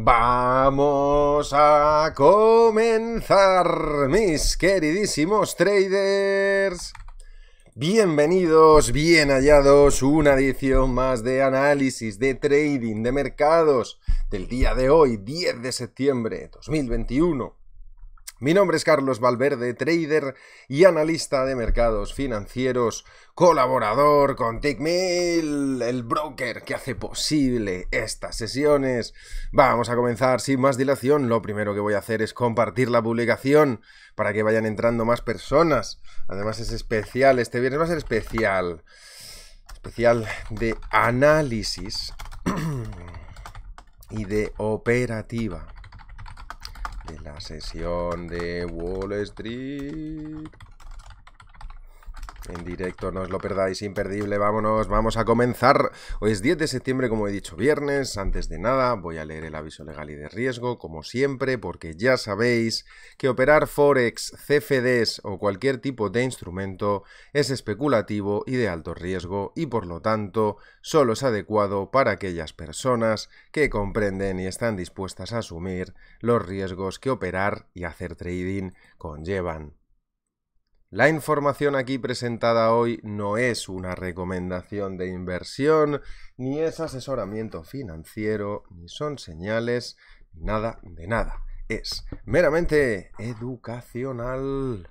Vamos a comenzar, mis queridísimos traders. Bienvenidos, bien hallados, una edición más de análisis de trading de mercados del día de hoy, 10 de septiembre de 2021. Mi nombre es Carlos Valverde, trader y analista de mercados financieros, colaborador con Tickmill, el broker que hace posible estas sesiones. Vamos a comenzar sin más dilación. Lo primero que voy a hacer es compartir la publicación para que vayan entrando más personas. Además es especial, este viernes va a ser especial. Especial de análisis y de operativa de la sesión de Wall Street en directo, no os lo perdáis, imperdible, vámonos, vamos a comenzar. Hoy es 10 de septiembre, como he dicho, viernes, antes de nada voy a leer el aviso legal y de riesgo, como siempre, porque ya sabéis que operar Forex, CFDs o cualquier tipo de instrumento es especulativo y de alto riesgo y por lo tanto solo es adecuado para aquellas personas que comprenden y están dispuestas a asumir los riesgos que operar y hacer trading conllevan. La información aquí presentada hoy no es una recomendación de inversión, ni es asesoramiento financiero, ni son señales, nada de nada. Es meramente educacional.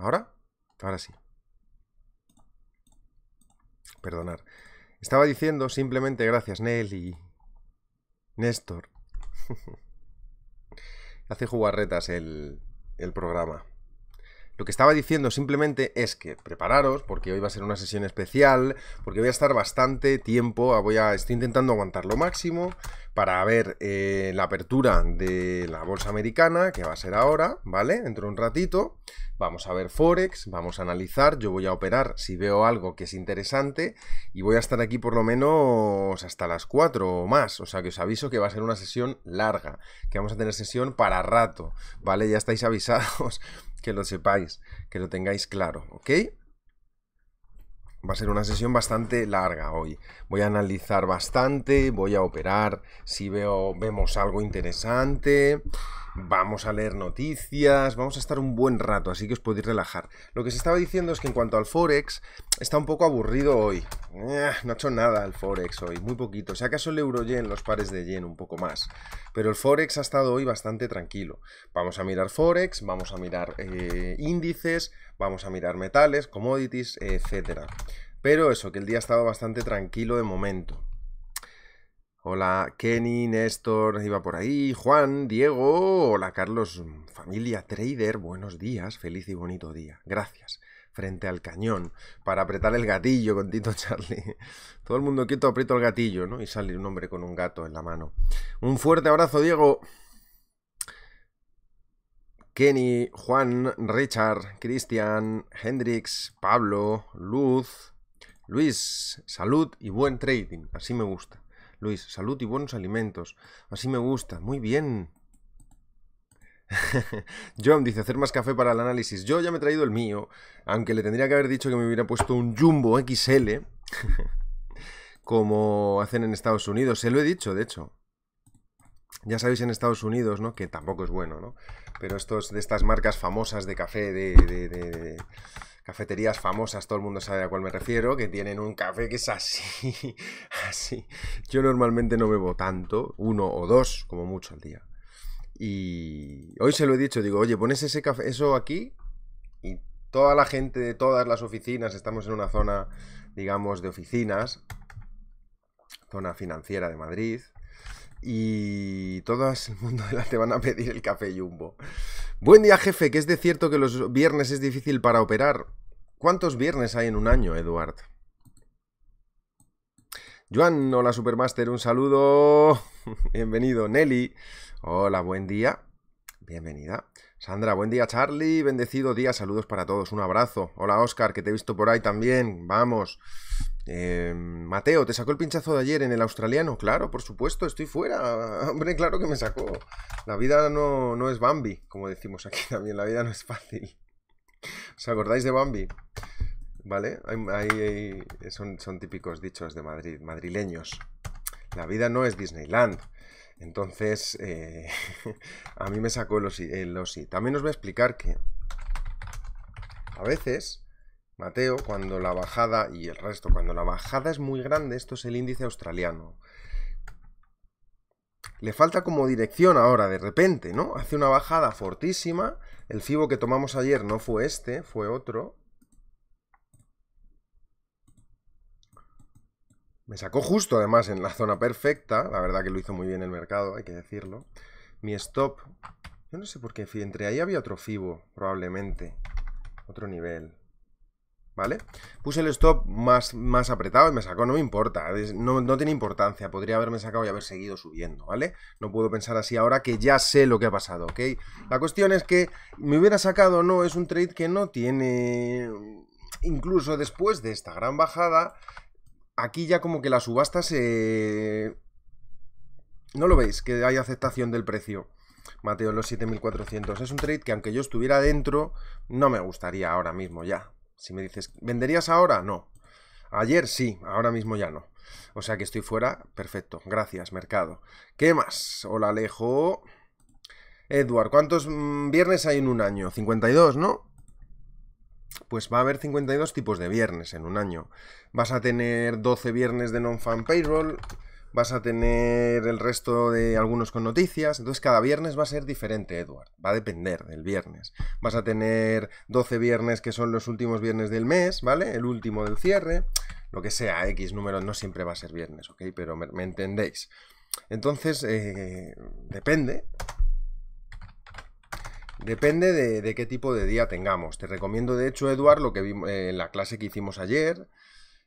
¿Ahora? Ahora sí. Perdonar. Estaba diciendo simplemente gracias, Nelly, Néstor. Hace jugarretas el, el programa. Lo que estaba diciendo simplemente es que prepararos, porque hoy va a ser una sesión especial, porque voy a estar bastante tiempo, voy a, estoy intentando aguantar lo máximo para ver eh, la apertura de la bolsa americana, que va a ser ahora, ¿vale? Dentro de un ratito. Vamos a ver Forex, vamos a analizar, yo voy a operar si veo algo que es interesante y voy a estar aquí por lo menos hasta las 4 o más, o sea que os aviso que va a ser una sesión larga, que vamos a tener sesión para rato, ¿vale? Ya estáis avisados que lo sepáis, que lo tengáis claro, ¿ok? Va a ser una sesión bastante larga hoy. Voy a analizar bastante, voy a operar si veo, vemos algo interesante vamos a leer noticias, vamos a estar un buen rato, así que os podéis relajar. Lo que se estaba diciendo es que en cuanto al Forex, está un poco aburrido hoy. Eh, no ha hecho nada el Forex hoy, muy poquito. Si acaso el Euro-Yen, los pares de Yen un poco más. Pero el Forex ha estado hoy bastante tranquilo. Vamos a mirar Forex, vamos a mirar eh, índices, vamos a mirar metales, commodities, etcétera. Pero eso, que el día ha estado bastante tranquilo de momento. Hola Kenny, Néstor, iba por ahí, Juan, Diego, hola Carlos, familia trader, buenos días, feliz y bonito día, gracias. Frente al cañón, para apretar el gatillo con Tito Charlie. Todo el mundo quieto, aprieto el gatillo, ¿no? Y sale un hombre con un gato en la mano. Un fuerte abrazo, Diego. Kenny, Juan, Richard, Cristian, Hendrix, Pablo, Luz, Luis, salud y buen trading. Así me gusta. Luis, salud y buenos alimentos. Así me gusta. Muy bien. John dice hacer más café para el análisis. Yo ya me he traído el mío, aunque le tendría que haber dicho que me hubiera puesto un Jumbo XL, como hacen en Estados Unidos. Se lo he dicho, de hecho. Ya sabéis en Estados Unidos, ¿no? Que tampoco es bueno, ¿no? Pero de estas marcas famosas de café de cafeterías famosas, todo el mundo sabe a cuál me refiero, que tienen un café que es así, así. Yo normalmente no bebo tanto, uno o dos como mucho al día. Y hoy se lo he dicho, digo, oye, pones ese café, eso aquí y toda la gente de todas las oficinas, estamos en una zona, digamos, de oficinas, zona financiera de Madrid, y todo el mundo te van a pedir el café jumbo. Buen día, jefe, que es de cierto que los viernes es difícil para operar. ¿Cuántos viernes hay en un año, Eduard? Joan, hola Supermaster, un saludo. Bienvenido, Nelly. Hola, buen día. Bienvenida. Sandra, buen día, Charlie. Bendecido día, saludos para todos. Un abrazo. Hola, Oscar, que te he visto por ahí también. Vamos. Em, Mateo, ¿te sacó el pinchazo de ayer en el australiano? Claro, por supuesto, estoy fuera. Hombre, claro que me sacó. La vida no, es Bambi, como decimos aquí también, la vida no es fácil. ¿Os acordáis de Bambi? ¿Vale? son, típicos dichos de Madrid, madrileños. La vida no es Disneyland. Entonces, eh, a mí me sacó el el También os voy a explicar que a veces Mateo, cuando la bajada, y el resto, cuando la bajada es muy grande, esto es el índice australiano. Le falta como dirección ahora, de repente, ¿no? Hace una bajada fortísima. El FIBO que tomamos ayer no fue este, fue otro. Me sacó justo, además, en la zona perfecta. La verdad que lo hizo muy bien el mercado, hay que decirlo. Mi stop... Yo no sé por qué, entre ahí había otro FIBO, probablemente. Otro nivel. ¿vale? Puse el stop más, más apretado y me sacó, no me importa, no, tiene importancia, podría haberme sacado y haber seguido subiendo, ¿vale? No puedo pensar así ahora que ya sé lo que ha pasado, ¿ok? La cuestión es que me hubiera sacado o no, es un trade que no tiene... Incluso después de esta gran bajada, aquí ya como que la subasta se... No lo veis, que hay aceptación del precio. Mateo, los 7400. Es un trade que aunque yo estuviera dentro, no me gustaría ahora mismo ya. Si me dices, ¿venderías ahora? No. Ayer sí, ahora mismo ya no. O sea que estoy fuera, perfecto. Gracias, mercado. ¿Qué más? Hola, Alejo. Edward, ¿cuántos mm, viernes hay en un año? 52, ¿no? Pues va a haber 52 tipos de viernes en un año. Vas a tener 12 viernes de non-fan payroll, vas a tener el resto de algunos con noticias. Entonces cada viernes va a ser diferente, Edward. Va a depender del viernes. Vas a tener 12 viernes que son los últimos viernes del mes, ¿vale? El último del cierre. Lo que sea, X número no siempre va a ser viernes, ¿ok? Pero me, entendéis. Entonces, eh, depende. Depende de, qué tipo de día tengamos. Te recomiendo, de hecho, Edward, lo que vimos en eh, la clase que hicimos ayer,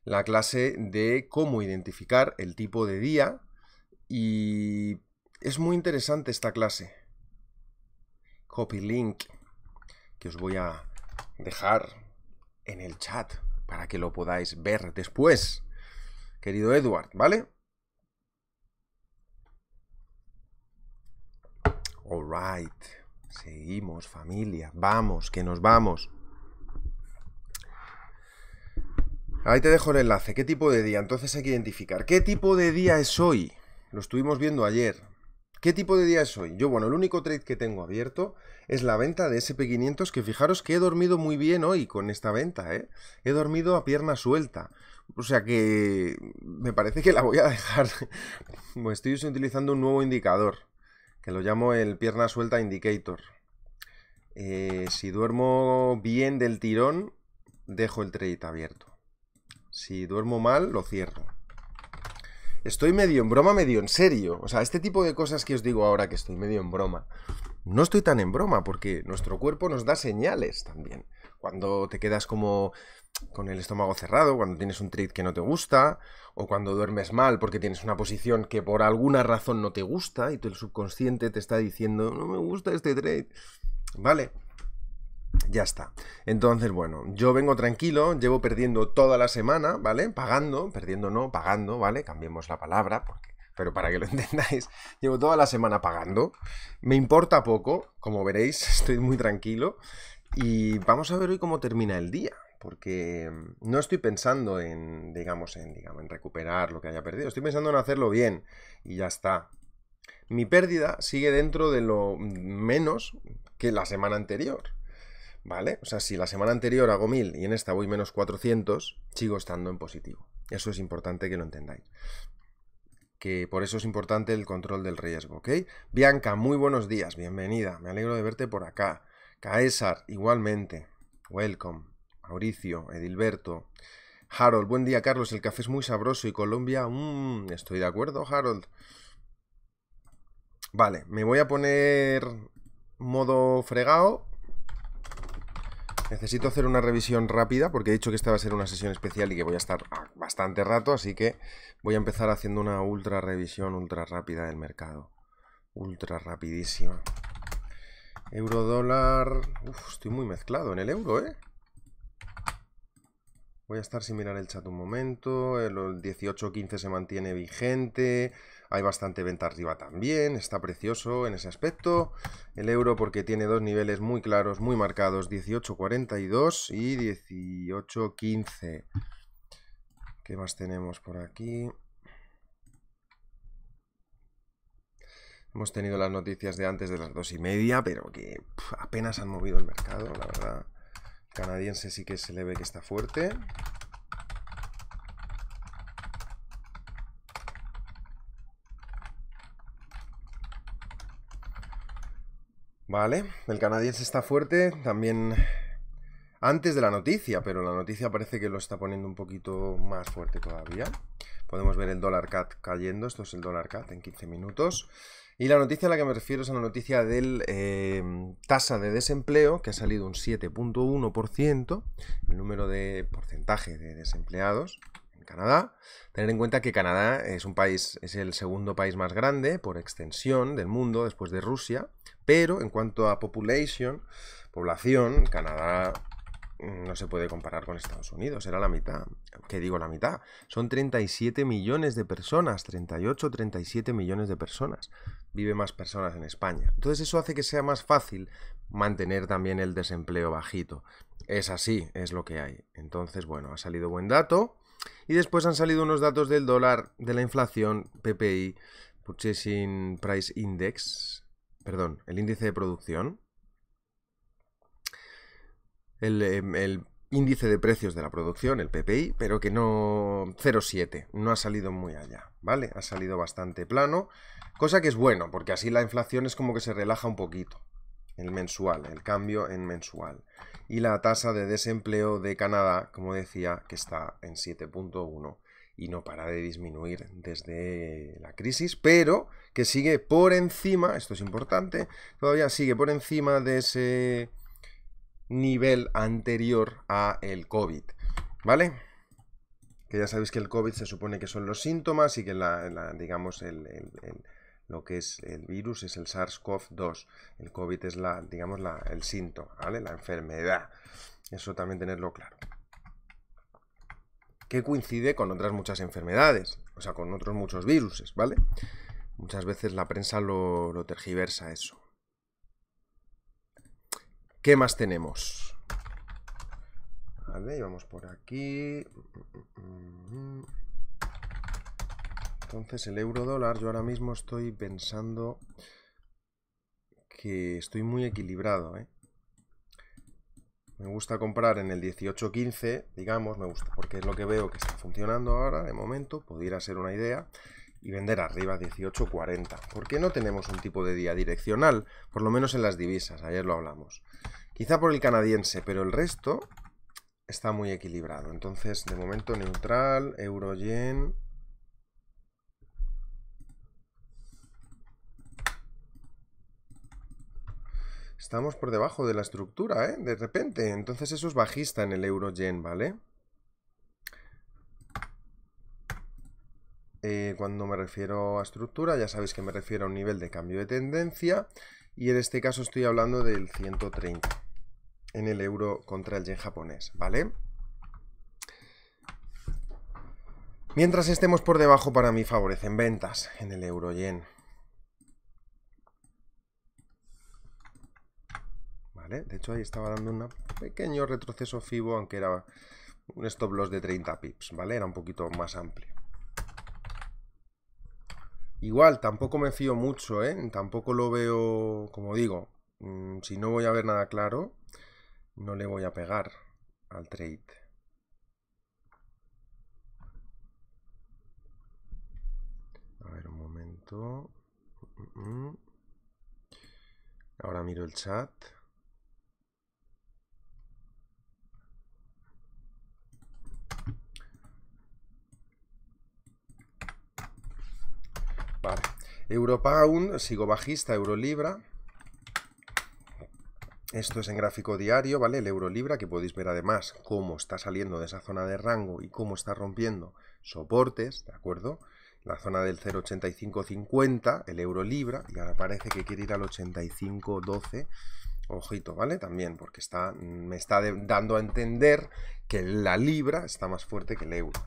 la clase de cómo identificar el tipo de día y es muy interesante esta clase. Copy link que os voy a dejar en el chat para que lo podáis ver después, querido Edward, ¿vale? all right seguimos familia, vamos, que nos vamos. Ahí te dejo el enlace. ¿Qué tipo de día? Entonces hay que identificar. ¿Qué tipo de día es hoy? Lo estuvimos viendo ayer. ¿Qué tipo de día es hoy? Yo, bueno, el único trade que tengo abierto es la venta de SP500, que fijaros que he dormido muy bien hoy con esta venta, ¿eh? He dormido a pierna suelta. O sea que me parece que la voy a dejar. estoy utilizando un nuevo indicador, que lo llamo el pierna suelta indicator. Eh, si duermo bien del tirón, dejo el trade abierto. Si duermo mal, lo cierro. Estoy medio en broma, medio en serio. O sea, este tipo de cosas que os digo ahora que estoy medio en broma. No estoy tan en broma porque nuestro cuerpo nos da señales también. Cuando te quedas como con el estómago cerrado, cuando tienes un treat que no te gusta, o cuando duermes mal porque tienes una posición que por alguna razón no te gusta y tu subconsciente te está diciendo, no me gusta este trade. Vale, ya está. Entonces, bueno, yo vengo tranquilo, llevo perdiendo toda la semana, ¿vale? Pagando, perdiendo no, pagando, ¿vale? Cambiemos la palabra, porque, pero para que lo entendáis, llevo toda la semana pagando. Me importa poco, como veréis, estoy muy tranquilo. Y vamos a ver hoy cómo termina el día, porque no estoy pensando en, digamos, en, digamos, en recuperar lo que haya perdido, estoy pensando en hacerlo bien y ya está. Mi pérdida sigue dentro de lo menos que la semana anterior. ¿vale? O sea, si la semana anterior hago 1000 y en esta voy menos 400, sigo estando en positivo. Eso es importante que lo entendáis. Que por eso es importante el control del riesgo, ¿ok? Bianca, muy buenos días, bienvenida. Me alegro de verte por acá. Caesar, igualmente. Welcome. Mauricio, Edilberto. Harold, buen día, Carlos. El café es muy sabroso y Colombia, mm, estoy de acuerdo, Harold. Vale, me voy a poner modo fregado Necesito hacer una revisión rápida porque he dicho que esta va a ser una sesión especial y que voy a estar bastante rato, así que voy a empezar haciendo una ultra revisión ultra rápida del mercado. Ultra rapidísima. Euro dólar... Uf, estoy muy mezclado en el euro, ¿eh? Voy a estar sin mirar el chat un momento. El 18-15 se mantiene vigente. Hay bastante venta arriba también, está precioso en ese aspecto. El euro porque tiene dos niveles muy claros, muy marcados, 18.42 y 18.15. ¿Qué más tenemos por aquí? Hemos tenido las noticias de antes de las dos y media, pero que apenas han movido el mercado, la verdad. canadiense sí que se le ve que está fuerte. Vale, el canadiense está fuerte, también antes de la noticia, pero la noticia parece que lo está poniendo un poquito más fuerte todavía. Podemos ver el dólar cat cayendo, esto es el dólar cat en 15 minutos. Y la noticia a la que me refiero es a la noticia del eh, tasa de desempleo, que ha salido un 7.1%, el número de porcentaje de desempleados en Canadá. Tener en cuenta que Canadá es un país, es el segundo país más grande por extensión del mundo después de Rusia. Pero en cuanto a population, población, Canadá mm, no se puede comparar con Estados Unidos, era la mitad. ¿Qué digo la mitad? Son 37 millones de personas, 38, 37 millones de personas. Vive más personas en España. Entonces eso hace que sea más fácil mantener también el desempleo bajito. Es así, es lo que hay. Entonces, bueno, ha salido buen dato. Y después han salido unos datos del dólar, de la inflación, PPI, Purchasing Price Index, perdón, el índice de producción, em, el, índice de precios de la producción, el PPI, pero que no 0,7, no ha salido muy allá, ¿vale? Ha salido bastante plano, cosa que es bueno, porque así la inflación es como que se relaja un poquito, el mensual, el cambio en mensual. Y la tasa de desempleo de Canadá, como decía, que está en 7.1 y no para de disminuir desde la crisis, pero que sigue por encima, esto es importante, todavía sigue por encima de ese nivel anterior a el COVID, ¿vale? Que ya sabéis que el COVID se supone que son los síntomas y que la, digamos, lo que es el virus es el SARS-CoV-2. El COVID es la, digamos, el síntoma, ¿vale? La enfermedad. Eso también tenerlo claro que coincide con otras muchas enfermedades, o sea, con otros muchos virus, ¿vale? Muchas veces la prensa lo, tergiversa eso. ¿Qué más tenemos? Vale, vamos por aquí. Entonces el euro dólar, yo ahora mismo estoy pensando que estoy muy equilibrado, ¿eh? Me gusta comprar en el 1815, digamos, me gusta, porque es lo que veo que está funcionando ahora, de momento, pudiera ser una idea, y vender arriba 1840. Porque no tenemos un tipo de día direccional, por lo menos en las divisas, ayer lo hablamos. Quizá por el canadiense, pero el resto está muy equilibrado. Entonces, de momento, neutral, euro-yen, Estamos por debajo de la estructura, ¿eh? De repente. Entonces eso es bajista en el Euro-Yen, ¿vale? Eh, cuando me refiero a estructura, ya sabéis que me refiero a un nivel de cambio de tendencia. Y en este caso estoy hablando del 130 en el euro contra el yen japonés, ¿vale? Mientras estemos por debajo, para mí favorecen ventas en el euro yen. De hecho ahí estaba dando un pequeño retroceso FIBO, aunque era un stop loss de 30 pips, ¿vale? Era un poquito más amplio. Igual, tampoco me fío mucho, ¿eh? Tampoco lo veo, como digo, mm, si no voy a ver nada claro, no le voy a pegar al trade. A ver, un momento. Mm, mm, Ahora miro el chat. Vale. Europound, sigo bajista, Eurolibra. Esto es en gráfico diario, ¿vale? El Eurolibra, que podéis ver además cómo está saliendo de esa zona de rango y cómo está rompiendo soportes, ¿de acuerdo? La zona del 0,8550, el euro libra y ahora parece que quiere ir al 8512. Ojito, ¿vale? También, porque está, me está dando a entender que la libra está más fuerte que el euro,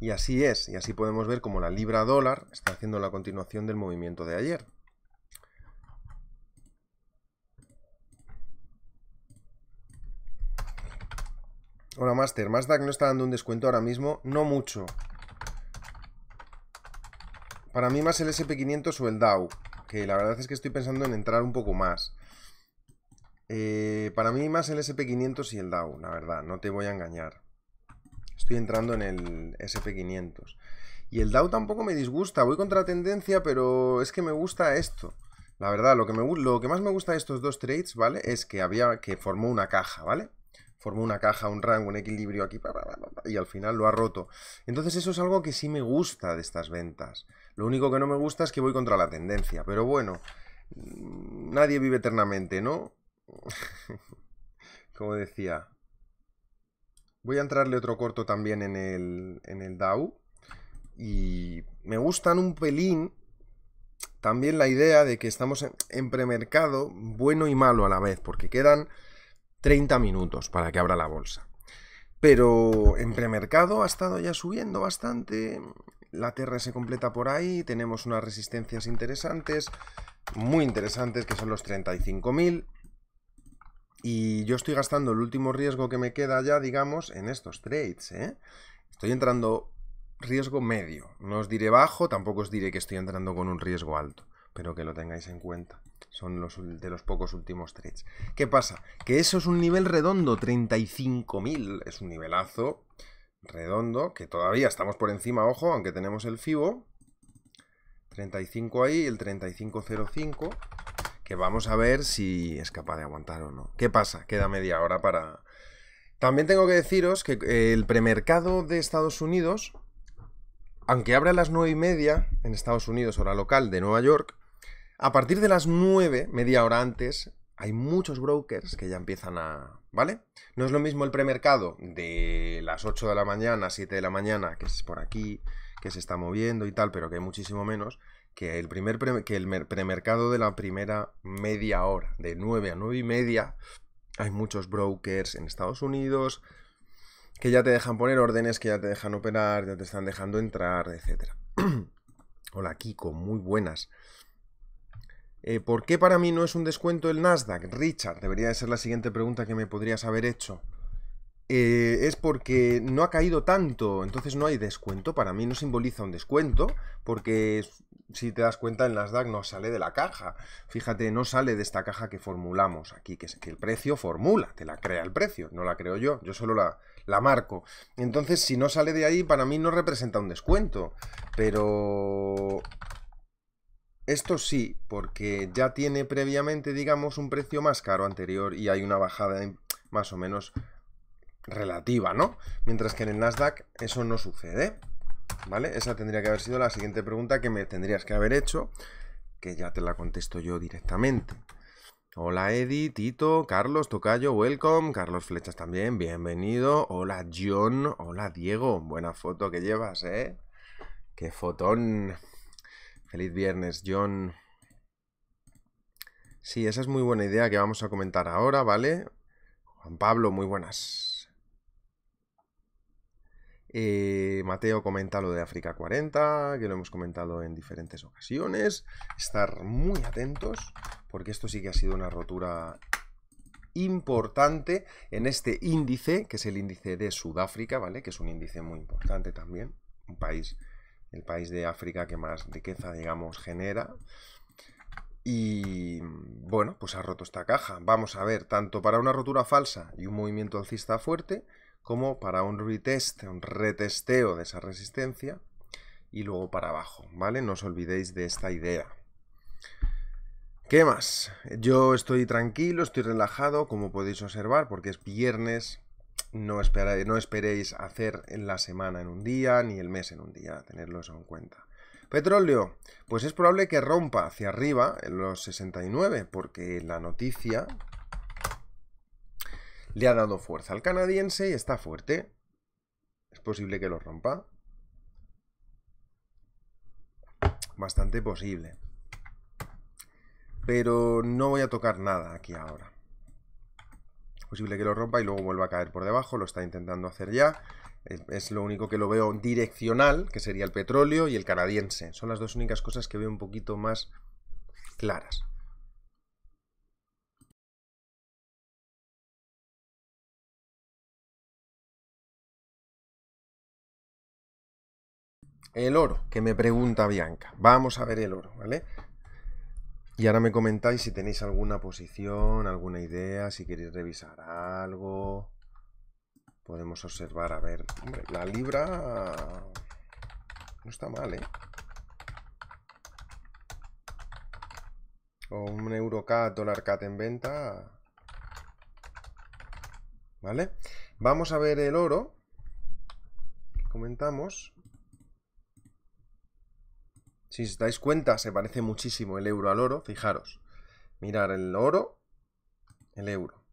y así es, y así podemos ver como la libra dólar está haciendo la continuación del movimiento de ayer. Hola Master, Nasdaq no está dando un descuento ahora mismo, no mucho. Para mí más el SP500 o el Dow, que la verdad es que estoy pensando en entrar un poco más. Eh, para mí más el SP500 y el Dow, la verdad, no te voy a engañar. Estoy entrando en el SP500. Y el Dow tampoco me disgusta, voy contra tendencia, pero es que me gusta esto. La verdad, lo que, lo que más me gusta de estos dos trades, ¿vale? Es que había que formó una caja, ¿vale? Formó una caja, un rango, un equilibrio aquí, y al final lo ha roto. Entonces eso es algo que sí me gusta de estas ventas. Lo único que no me gusta es que voy contra la tendencia, pero bueno, mm, nadie vive eternamente, ¿no? Como decía, Voy a entrarle otro corto también en el, en Y me gustan un pelín también la idea de que estamos en premercado bueno y malo a la vez, porque quedan 30 minutos para que abra la bolsa. Pero en premercado ha estado ya subiendo bastante, la tierra se completa por ahí, tenemos unas resistencias interesantes, muy interesantes, que son los 35.000. Y yo estoy gastando el último riesgo que me queda ya, digamos, en estos trades. ¿eh? Estoy entrando riesgo medio. No os diré bajo, tampoco os diré que estoy entrando con un riesgo alto, pero que lo tengáis en cuenta. Son los de los pocos últimos trades. ¿Qué pasa? Que eso es un nivel redondo, 35.000. Es un nivelazo redondo, que todavía estamos por encima, ojo, aunque tenemos el FIBO. 35 ahí, el 3505 que vamos a ver si es capaz de aguantar o no. ¿Qué pasa? Queda media hora para... También tengo que deciros que eh, el premercado de Estados Unidos, aunque abra a las nueve y media en Estados Unidos, hora local de Nueva York, a partir de las 9, media hora antes, hay muchos brokers que ya empiezan a... ¿Vale? No es lo mismo el premercado de las 8 de la mañana, 7 de la mañana, que es por aquí, que se está moviendo y tal, pero que hay muchísimo menos, que el, primer que el premercado de la primera media hora, de 9 a 9 y media, hay muchos brokers en Estados Unidos que ya te dejan poner órdenes, que ya te dejan operar, ya te están dejando entrar, etc. Hola Kiko, muy buenas. Eh, ¿Por qué para mí no es un descuento el Nasdaq? Richard, debería de ser la siguiente pregunta que me podrías haber hecho. Eh, es porque no ha caído tanto, entonces no hay descuento. Para mí no simboliza un descuento, porque si te das cuenta, el Nasdaq no sale de la caja. Fíjate, no sale de esta caja que formulamos aquí, que, es, que el precio formula, te la crea el precio, no la creo yo, yo solo la, la marco. Entonces, si no sale de ahí, para mí no representa un descuento, pero... Esto sí, porque ya tiene previamente, digamos, un precio más caro anterior y hay una bajada más o menos relativa, ¿no? Mientras que en el Nasdaq eso no sucede. ¿Vale? Esa tendría que haber sido la siguiente pregunta que me tendrías que haber hecho, que ya te la contesto yo directamente. Hola Eddy, Tito, Carlos, Tocayo, welcome. Carlos Flechas también, bienvenido. Hola John, hola Diego, buena foto que llevas, ¿eh? Qué fotón. Feliz viernes, John. Sí, esa es muy buena idea que vamos a comentar ahora, ¿vale? Juan Pablo, muy buenas. Eh, Mateo comenta lo de África 40, que lo hemos comentado en diferentes ocasiones. Estar muy atentos, porque esto sí que ha sido una rotura importante en este índice, que es el índice de Sudáfrica, ¿vale? Que es un índice muy importante también, un país, el país de África que más riqueza, digamos, genera. Y bueno, pues ha roto esta caja. Vamos a ver, tanto para una rotura falsa y un movimiento alcista fuerte, como para un retest, un retesteo de esa resistencia y luego para abajo, ¿vale? No os olvidéis de esta idea. ¿Qué más? Yo estoy tranquilo, estoy relajado, como podéis observar, porque es viernes, no, no esperéis hacer la semana en un día ni el mes en un día, tenerlo en cuenta. Petróleo, pues es probable que rompa hacia arriba en los 69, porque la noticia le ha dado fuerza al canadiense y está fuerte. Es posible que lo rompa. Bastante posible. Pero no voy a tocar nada aquí ahora. Es posible que lo rompa y luego vuelva a caer por debajo. Lo está intentando hacer ya. Eh, es lo único que lo veo direccional, que sería el petróleo y el canadiense. Son las dos únicas cosas que veo un poquito más claras. El oro, que me pregunta Bianca. Vamos a ver el oro, ¿vale? Y ahora me comentáis si tenéis alguna posición, alguna idea, si queréis revisar algo. Podemos observar, a ver, la libra no está mal, ¿eh? O un EuroCat dólar cat en venta. ¿Vale? Vamos a ver el oro. comentamos. Si os dais cuenta, se parece muchísimo el euro al oro. Fijaros. Mirar el oro, el euro.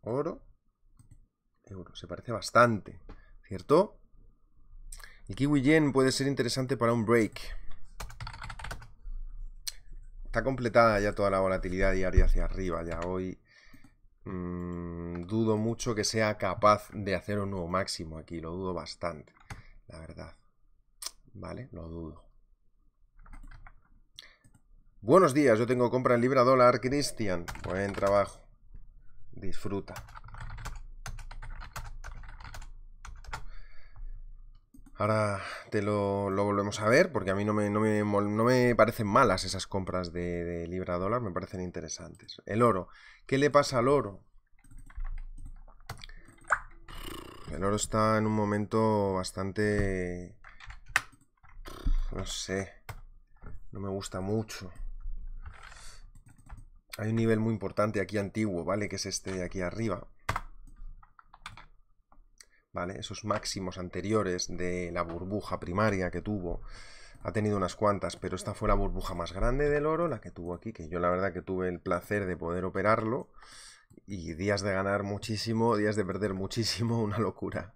Oro, euro. Se parece bastante, ¿cierto? El kiwi yen puede ser interesante para un break. Está completada ya toda la volatilidad diaria hacia arriba. Ya hoy mm, dudo mucho que sea capaz de hacer un nuevo máximo aquí. Lo dudo bastante, la verdad. ¿Vale? Lo dudo. Buenos días, yo tengo compra en libra dólar, Cristian. Buen trabajo. Disfruta. Ahora te lo, volvemos a ver porque a mí no me, parecen malas esas compras de, de libra dólar, me parecen interesantes. El oro. ¿Qué le pasa al oro? El oro está en un momento bastante... No sé. No me gusta mucho. Hay un nivel muy importante aquí antiguo, ¿vale? Que es este de aquí arriba. ¿Vale? Esos máximos anteriores de la burbuja primaria que tuvo. Ha tenido unas cuantas, pero esta fue la burbuja más grande del oro, la que tuvo aquí, que yo la verdad que tuve el placer de poder operarlo. Y días de ganar muchísimo, días de perder muchísimo, una locura.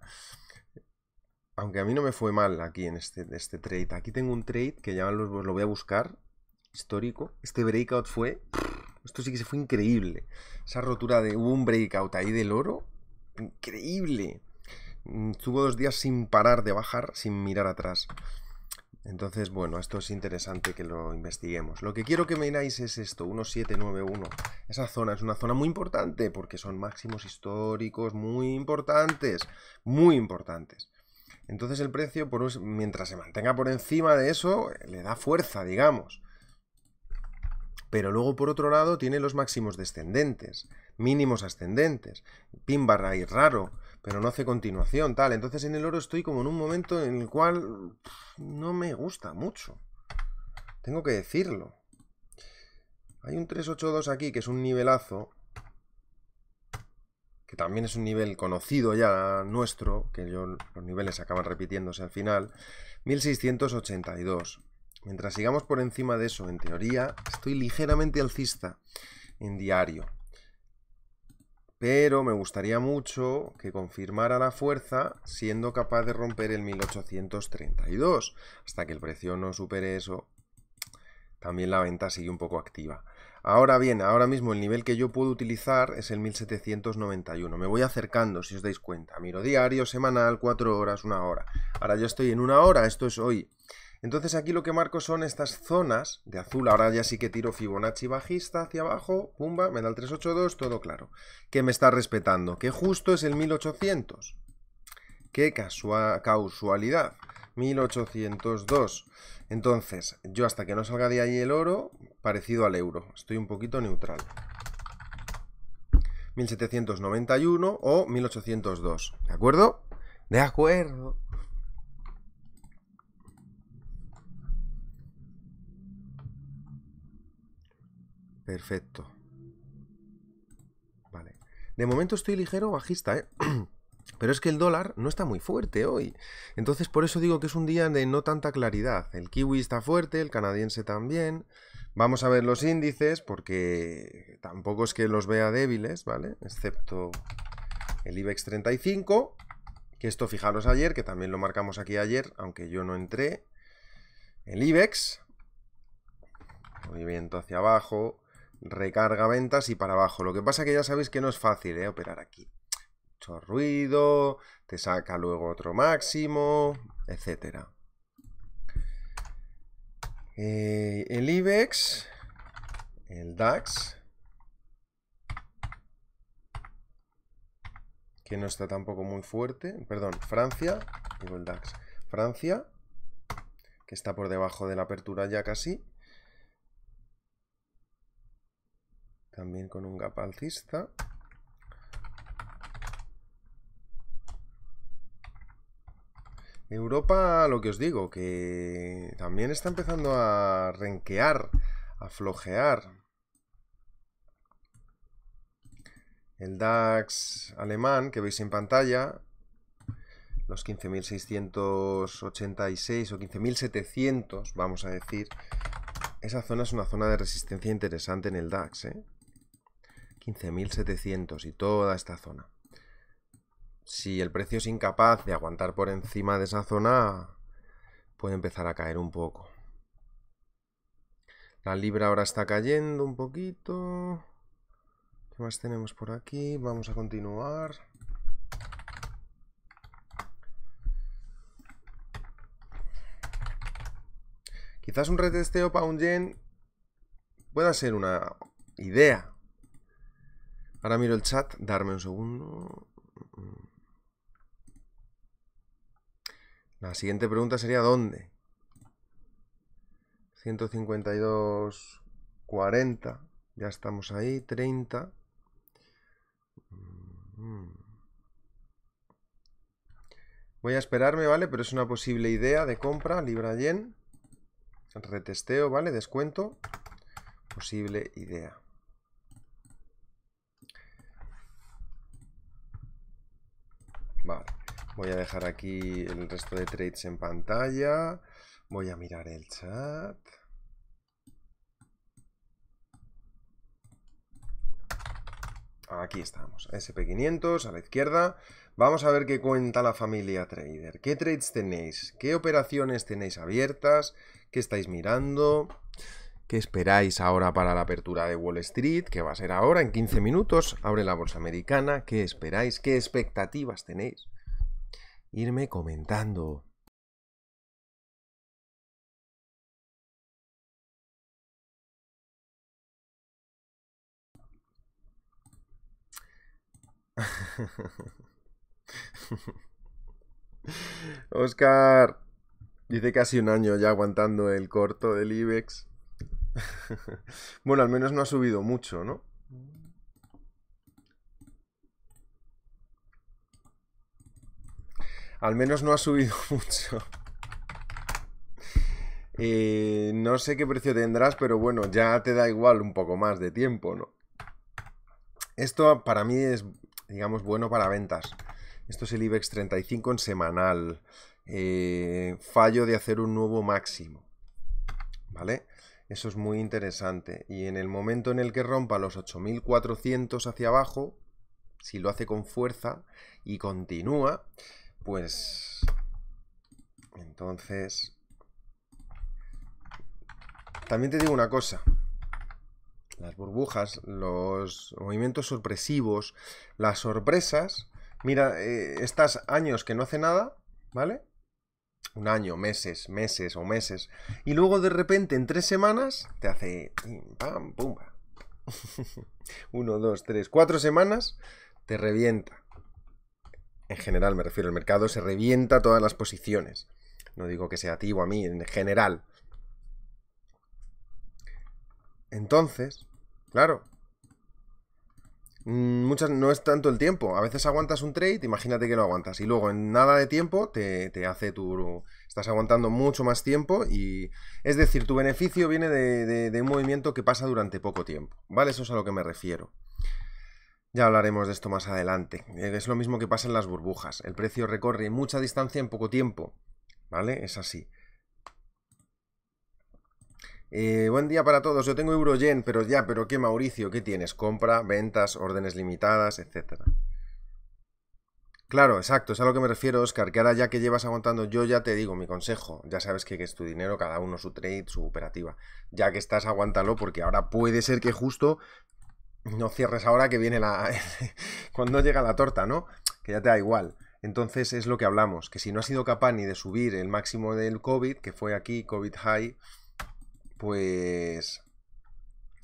Aunque a mí no me fue mal aquí en este, este trade. Aquí tengo un trade que ya lo voy a buscar, histórico. Este breakout fue esto sí que se fue increíble. Esa rotura de. Hubo un breakout ahí del oro. Increíble. Mm, estuvo dos días sin parar de bajar, sin mirar atrás. Entonces, bueno, esto es interesante que lo investiguemos. Lo que quiero que miráis es esto, 1791. Esa zona es una zona muy importante porque son máximos históricos muy importantes, muy importantes. Entonces el precio, por, mientras se mantenga por encima de eso, le da fuerza, digamos pero luego por otro lado tiene los máximos descendentes, mínimos ascendentes, pin barra y raro, pero no hace continuación, tal. Entonces en el oro estoy como en un momento en el cual no me gusta mucho. Tengo que decirlo. Hay un 382 aquí que es un nivelazo, que también es un nivel conocido ya nuestro, que yo, los niveles acaban repitiéndose al final, 1682. Mientras sigamos por encima de eso, en teoría, estoy ligeramente alcista en diario. Pero me gustaría mucho que confirmara la fuerza siendo capaz de romper el 1832. Hasta que el precio no supere eso, también la venta sigue un poco activa. Ahora bien, ahora mismo el nivel que yo puedo utilizar es el 1791. Me voy acercando, si os dais cuenta. Miro diario, semanal, cuatro horas, una hora. Ahora yo estoy en una hora, esto es hoy. Entonces aquí lo que marco son estas zonas de azul. Ahora ya sí que tiro Fibonacci bajista hacia abajo. Pumba, me da el 382, todo claro. Que me está respetando. Que justo es el 1800. Qué casualidad. 1802. Entonces, yo hasta que no salga de ahí el oro, parecido al euro. Estoy un poquito neutral. 1791 o 1802. ¿De acuerdo? De acuerdo. Perfecto. Vale. De momento estoy ligero bajista, ¿eh? Pero es que el dólar no está muy fuerte hoy. Entonces por eso digo que es un día de no tanta claridad. El kiwi está fuerte, el canadiense también. Vamos a ver los índices porque tampoco es que los vea débiles, ¿vale? Excepto el IBEX 35, que esto fijaros ayer, que también lo marcamos aquí ayer, aunque yo no entré. El IBEX, movimiento hacia abajo, recarga ventas y para abajo. Lo que pasa que ya sabéis que no es fácil ¿eh? operar aquí. Mucho ruido, te saca luego otro máximo, etcétera. Eh, el IBEX, el DAX, que no está tampoco muy fuerte, perdón, Francia, digo el DAX, Francia, que está por debajo de la apertura ya casi, también con un gap alcista. Europa, lo que os digo, que también está empezando a renquear, a flojear. El DAX alemán que veis en pantalla, los 15.686 o 15.700, vamos a decir, esa zona es una zona de resistencia interesante en el DAX. ¿eh? 15.700 y toda esta zona. Si el precio es incapaz de aguantar por encima de esa zona, puede empezar a caer un poco. La libra ahora está cayendo un poquito. ¿Qué más tenemos por aquí? Vamos a continuar. Quizás un retesteo para un yen pueda ser una idea, Ahora miro el chat, darme un segundo. La siguiente pregunta sería ¿dónde? 152, ya estamos ahí, 30. Voy a esperarme, ¿vale? Pero es una posible idea de compra, Libra Yen. Retesteo, ¿vale? Descuento. Posible idea. Vale, voy a dejar aquí el resto de trades en pantalla. Voy a mirar el chat. Aquí estamos, SP500 a la izquierda. Vamos a ver qué cuenta la familia trader. ¿Qué trades tenéis? ¿Qué operaciones tenéis abiertas? ¿Qué estáis mirando? ¿Qué esperáis ahora para la apertura de Wall Street? Que va a ser ahora, en 15 minutos, abre la bolsa americana. ¿Qué esperáis? ¿Qué expectativas tenéis? Irme comentando. Oscar dice casi un año ya aguantando el corto del IBEX. bueno, al menos no ha subido mucho, ¿no? Al menos no ha subido mucho. no sé qué precio tendrás, pero bueno, ya te da igual un poco más de tiempo, ¿no? Esto para mí es, digamos, bueno para ventas. Esto es el IBEX 35 en semanal. Eh, fallo de hacer un nuevo máximo. ¿Vale? Eso es muy interesante. Y en el momento en el que rompa los 8400 hacia abajo, si lo hace con fuerza y continúa, pues entonces... También te digo una cosa, las burbujas, los movimientos sorpresivos, las sorpresas. Mira, eh, estos años que no hace nada, ¿vale? un año, meses, meses o meses, y luego de repente en tres semanas te hace pam, ¡pum! Uno, dos, tres, cuatro semanas te revienta. En general, me refiero al mercado, se revienta todas las posiciones. No digo que sea a a mí, en general. Entonces, claro, Mm, muchas no es tanto el tiempo. A veces aguantas un trade, imagínate que lo aguantas. Y luego en nada de tiempo te, te hace tu. Estás aguantando mucho más tiempo y. Es decir, tu beneficio viene de, de, un movimiento que pasa durante poco tiempo. ¿Vale? Eso es a lo que me refiero. Ya hablaremos de esto más adelante. Eh, es lo mismo que pasa en las burbujas. El precio recorre mucha distancia en poco tiempo. ¿Vale? Es así. Eh, buen día para todos. Yo tengo Yen, pero ya, pero qué Mauricio, ¿qué tienes? Compra, ventas, órdenes limitadas, etcétera. Claro, exacto, es a lo que me refiero, Oscar, que ahora ya que llevas aguantando, yo ya te digo mi consejo, ya sabes que, es tu dinero, cada uno su trade, su operativa, ya que estás, aguántalo, porque ahora puede ser que justo no cierres ahora que viene la... cuando llega la torta, ¿no? Que ya te da igual. Entonces es lo que hablamos, que si no has sido capaz ni de subir el máximo del COVID, que fue aquí, COVID High, pues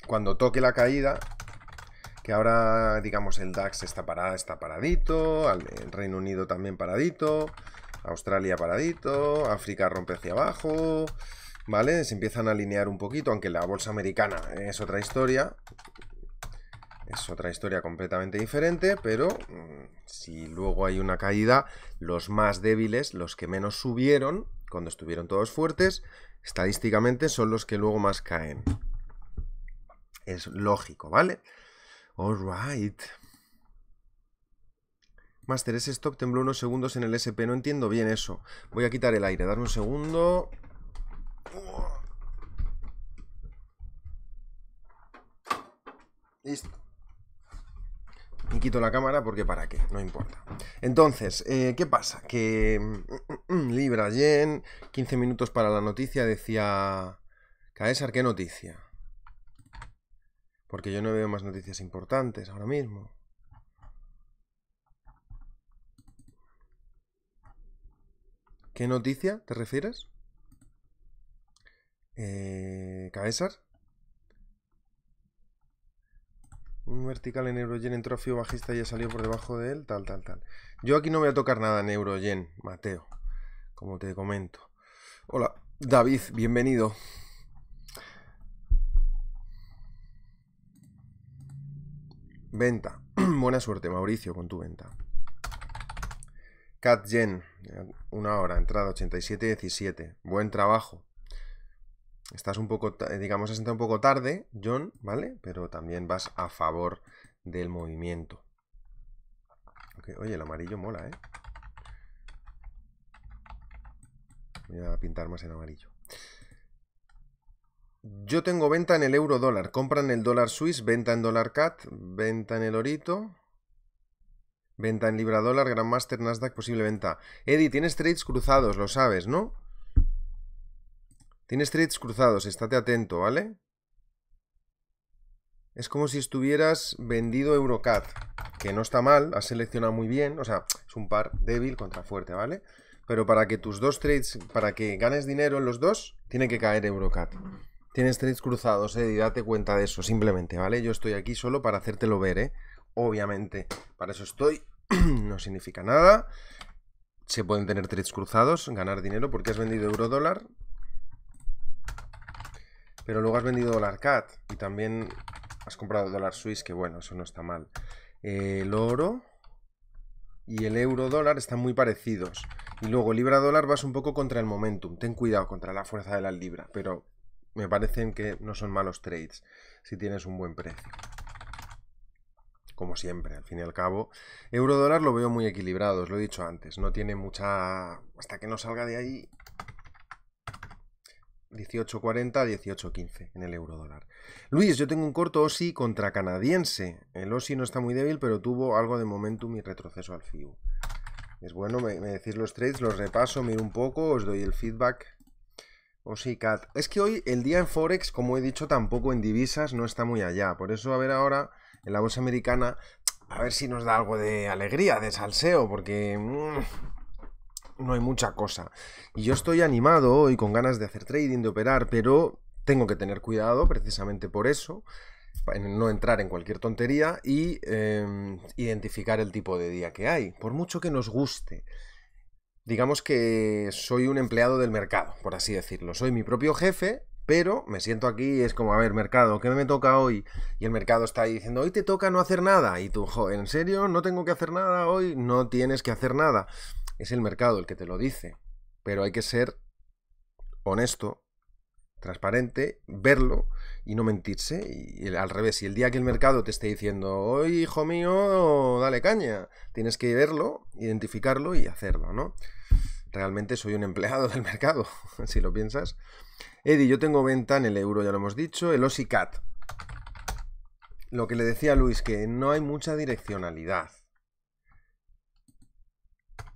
cuando toque la caída, que ahora digamos el DAX está parado, está paradito, el Reino Unido también paradito, Australia paradito, África rompe hacia abajo, ¿vale? Se empiezan a alinear un poquito, aunque la bolsa americana es otra historia, es otra historia completamente diferente, pero mm, si luego hay una caída, los más débiles, los que menos subieron, cuando estuvieron todos fuertes, estadísticamente son los que luego más caen. Es lógico, ¿vale? All right. Master, ese stop tembló unos segundos en el SP. No entiendo bien eso. Voy a quitar el aire. dar un segundo. Listo. Y quito la cámara porque para qué, no importa. Entonces, eh, ¿qué pasa? Que mm, mm, mm, Libra, Yen, 15 minutos para la noticia, decía... Caesar, ¿qué noticia? Porque yo no veo más noticias importantes ahora mismo. ¿Qué noticia te refieres? Eh, ¿Caesar? Un vertical en Eurogen en trofeo bajista y ha salió por debajo de él, tal, tal, tal. Yo aquí no voy a tocar nada en Eurogen, Mateo, como te comento. Hola, David, bienvenido. Venta. Buena suerte, Mauricio, con tu venta. Cat una hora, entrada 87-17. Buen trabajo estás un poco, digamos, has entrado un poco tarde, John, ¿vale? Pero también vas a favor del movimiento. Oye, el amarillo mola, ¿eh? Voy a pintar más en amarillo. Yo tengo venta en el euro dólar. Compra en el dólar suizo, venta en dólar cat, venta en el orito. Venta en libra dólar, Grandmaster, Nasdaq, posible venta. Eddie, tienes trades cruzados, lo sabes, ¿no? Tienes trades cruzados, estate atento, ¿vale? Es como si estuvieras vendido Eurocat, que no está mal, has seleccionado muy bien, o sea, es un par débil contra fuerte, ¿vale? Pero para que tus dos trades, para que ganes dinero en los dos, tiene que caer Eurocat. Tienes trades cruzados, eh, y date cuenta de eso, simplemente, ¿vale? Yo estoy aquí solo para hacértelo ver, ¿eh? Obviamente, para eso estoy, no significa nada. Se pueden tener trades cruzados, ganar dinero porque has vendido euro pero luego has vendido dólar cat y también has comprado dólar Swiss, que bueno, eso no está mal. el oro y el euro dólar están muy parecidos. Y luego libra dólar vas un poco contra el momentum. Ten cuidado contra la fuerza de la libra, pero me parecen que no son malos trades si tienes un buen precio. Como siempre, al fin y al cabo. Euro dólar lo veo muy equilibrado, os lo he dicho antes. No tiene mucha... Hasta que no salga de ahí, 18.40 18.15 en el euro dólar. Luis, yo tengo un corto OSI contra canadiense. El OSI no está muy débil, pero tuvo algo de momentum y retroceso al FIU. Es bueno, me, decís los trades, los repaso, miro un poco, os doy el feedback. OSI CAT. Es que hoy el día en Forex, como he dicho, tampoco en divisas no está muy allá. Por eso, a ver ahora, en la bolsa americana, a ver si nos da algo de alegría, de salseo, porque... Mm, no hay mucha cosa. Y yo estoy animado y con ganas de hacer trading, de operar, pero tengo que tener cuidado precisamente por eso, en no entrar en cualquier tontería y em, identificar el tipo de día que hay, por mucho que nos guste. Digamos que soy un empleado del mercado, por así decirlo. Soy mi propio jefe, pero me siento aquí es como, a ver, mercado, ¿qué me toca hoy? Y el mercado está ahí diciendo, hoy te toca no hacer nada. Y tú, jo, ¿en serio? ¿No tengo que hacer nada hoy? No tienes que hacer nada es el mercado el que te lo dice, pero hay que ser honesto, transparente, verlo y no mentirse. Y, al revés, si el día que el mercado te esté diciendo, hoy hijo mío, dale caña, tienes que verlo, identificarlo y hacerlo, ¿no? Realmente soy un empleado del mercado, si lo piensas. Eddie, yo tengo venta en el euro, ya lo hemos dicho, el OSICAT. Lo que le decía a Luis, que no hay mucha direccionalidad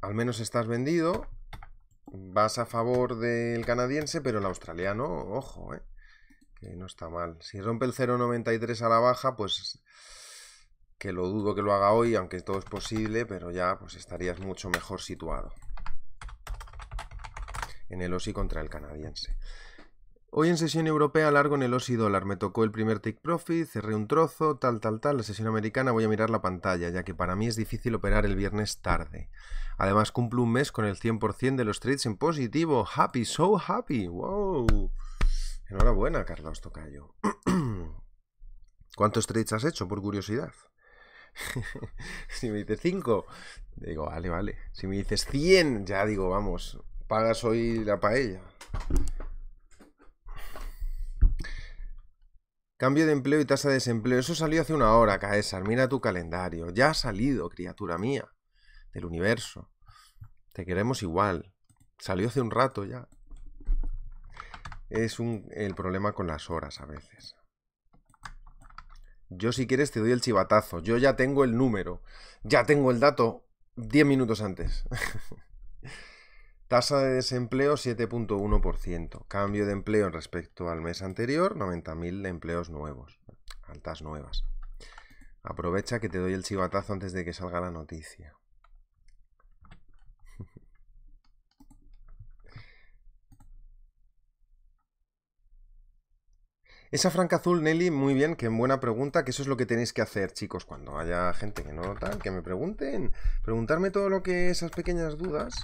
al menos estás vendido, vas a favor del canadiense, pero el australiano, ojo, eh, que no está mal. Si rompe el 0,93 a la baja, pues que lo dudo que lo haga hoy, aunque todo es posible, pero ya pues estarías mucho mejor situado en el OSI contra el canadiense. Hoy en sesión europea largo en el OSI dólar. Me tocó el primer take profit, cerré un trozo, tal, tal, tal. La sesión americana voy a mirar la pantalla, ya que para mí es difícil operar el viernes tarde. Además, cumplo un mes con el 100% de los trades en positivo. Happy, so happy. Wow. Enhorabuena, Carlos Tocayo. ¿Cuántos trades has hecho, por curiosidad? si me dices 5, digo, vale, vale. Si me dices 100, ya digo, vamos, pagas hoy la paella. Cambio de empleo y tasa de desempleo. Eso salió hace una hora, Caesar. Mira tu calendario. Ya ha salido, criatura mía. Del universo. Te queremos igual. Salió hace un rato ya. Es un, el problema con las horas a veces. Yo si quieres te doy el chivatazo. Yo ya tengo el número. Ya tengo el dato 10 minutos antes. Tasa de desempleo 7.1%. Cambio de empleo respecto al mes anterior, 90.000 empleos nuevos, altas nuevas. Aprovecha que te doy el chivatazo antes de que salga la noticia. Esa franca azul, Nelly, muy bien, que buena pregunta, que eso es lo que tenéis que hacer, chicos, cuando haya gente que no tal, que me pregunten, preguntarme todo lo que esas pequeñas dudas,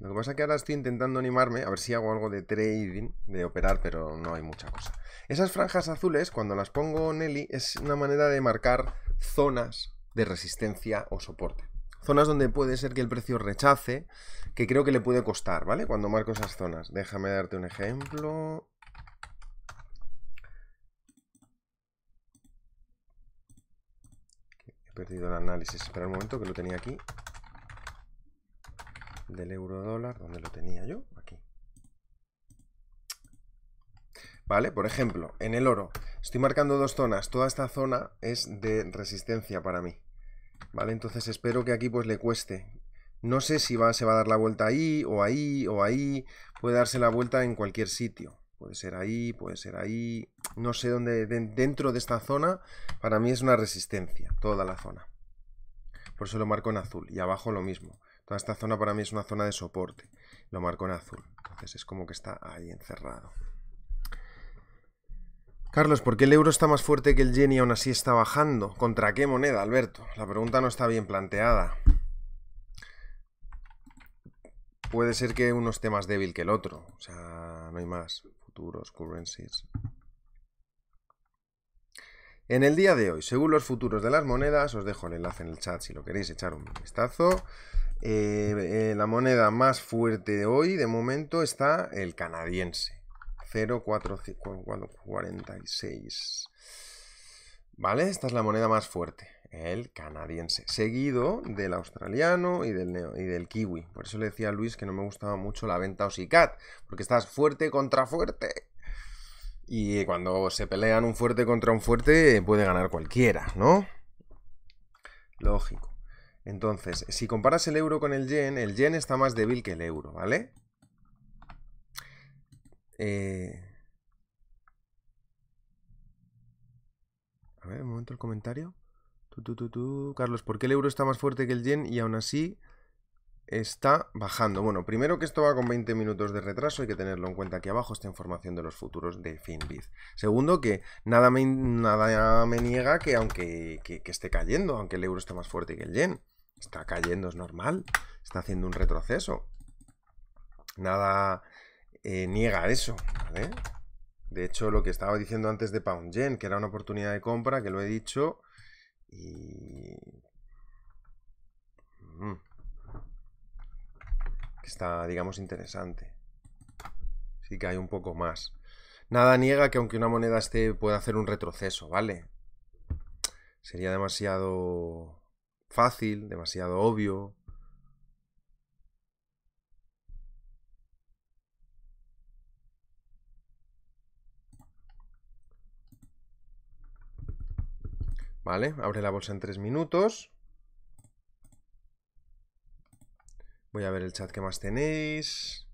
Lo que pasa es que ahora estoy intentando animarme, a ver si hago algo de trading, de operar, pero no hay mucha cosa. Esas franjas azules, cuando las pongo Nelly, es una manera de marcar zonas de resistencia o soporte. Zonas donde puede ser que el precio rechace, que creo que le puede costar, ¿vale? Cuando marco esas zonas. Déjame darte un ejemplo. He perdido el análisis. Espera un momento que lo tenía aquí del euro dólar, donde lo tenía yo? Aquí. ¿Vale? Por ejemplo, en el oro, estoy marcando dos zonas, toda esta zona es de resistencia para mí. ¿Vale? Entonces espero que aquí pues le cueste. No sé si va, se va a dar la vuelta ahí, o ahí, o ahí. Puede darse la vuelta en cualquier sitio. Puede ser ahí, puede ser ahí. No sé dónde. dentro de esta zona, para mí es una resistencia, toda la zona. Por eso lo marco en azul. Y abajo lo mismo esta zona para mí es una zona de soporte. Lo marco en azul. Entonces es como que está ahí encerrado. Carlos, ¿por qué el euro está más fuerte que el yen y aún así está bajando? ¿Contra qué moneda, Alberto? La pregunta no está bien planteada. Puede ser que uno esté más débil que el otro. O sea, no hay más. Futuros, currencies. En el día de hoy, según los futuros de las monedas, os dejo el enlace en el chat si lo queréis echar un vistazo. Eh, eh, la moneda más fuerte de hoy, de momento, está el canadiense. 0446. ¿Vale? Esta es la moneda más fuerte, el canadiense. Seguido del australiano y del, y del kiwi. Por eso le decía a Luis que no me gustaba mucho la venta OSICAT, porque estás fuerte contra fuerte. Y cuando se pelean un fuerte contra un fuerte, puede ganar cualquiera, ¿no? Lógico. Entonces, si comparas el euro con el yen, el yen está más débil que el euro, ¿vale? Eh, a ver, un momento el comentario. Tú, Carlos, ¿por qué el euro está más fuerte que el yen y aún así está bajando? Bueno, primero que esto va con 20 minutos de retraso, hay que tenerlo en cuenta aquí abajo, esta información de los futuros de FinBiz. Segundo, que nada me, nada me niega que aunque esté cayendo, aunque el euro esté más fuerte que el yen. Está cayendo, es normal. Está haciendo un retroceso. Nada eh, niega eso, ¿vale? De hecho, lo que estaba diciendo antes de Pound Yen, que era una oportunidad de compra, que lo he dicho, y... Mm. Está, digamos, interesante. Sí que hay un poco más. Nada niega que aunque una moneda esté, pueda hacer un retroceso, ¿vale? Sería demasiado fácil, demasiado obvio. Vale, abre la bolsa en tres minutos. Voy a ver el chat que más tenéis.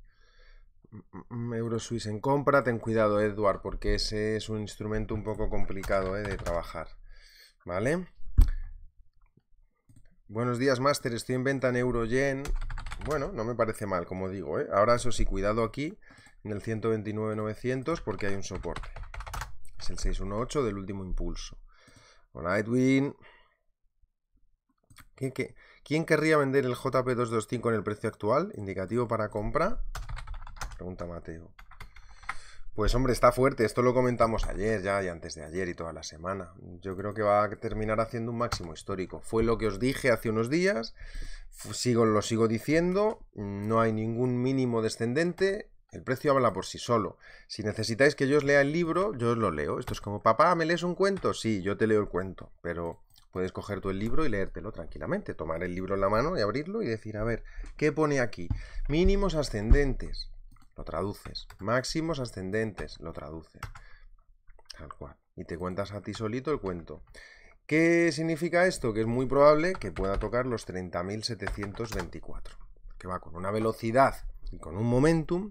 Mm, mm, mm, Eurosuisse en compra. Ten cuidado, Edward, porque ese es un instrumento un poco complicado eh, de trabajar. ¿Vale? Buenos días, Master. Estoy en venta en Eurogen. Bueno, no me parece mal, como digo. ¿eh? Ahora, eso sí, cuidado aquí en el 129.900 porque hay un soporte. Es el 618 del último impulso. Hola, Edwin. quién querría vender el JP225 en el precio actual? ¿Indicativo para compra? Pregunta Mateo. Pues hombre, está fuerte. Esto lo comentamos ayer ya y antes de ayer y toda la semana. Yo creo que va a terminar haciendo un máximo histórico. Fue lo que os dije hace unos días. Sigo, lo sigo diciendo. No hay ningún mínimo descendente. El precio habla por sí solo. Si necesitáis que yo os lea el libro, yo os lo leo. Esto es como, papá, ¿me lees un cuento? Sí, yo te leo el cuento. Pero puedes coger tú el libro y leértelo tranquilamente, tomar el libro en la mano y abrirlo y decir, a ver, ¿qué pone aquí? Mínimos ascendentes lo traduces. Máximos ascendentes, lo traduces. Tal cual. Y te cuentas a ti solito el cuento. ¿Qué significa esto? Que es muy probable que pueda tocar los 30.724, que va con una velocidad y con un momentum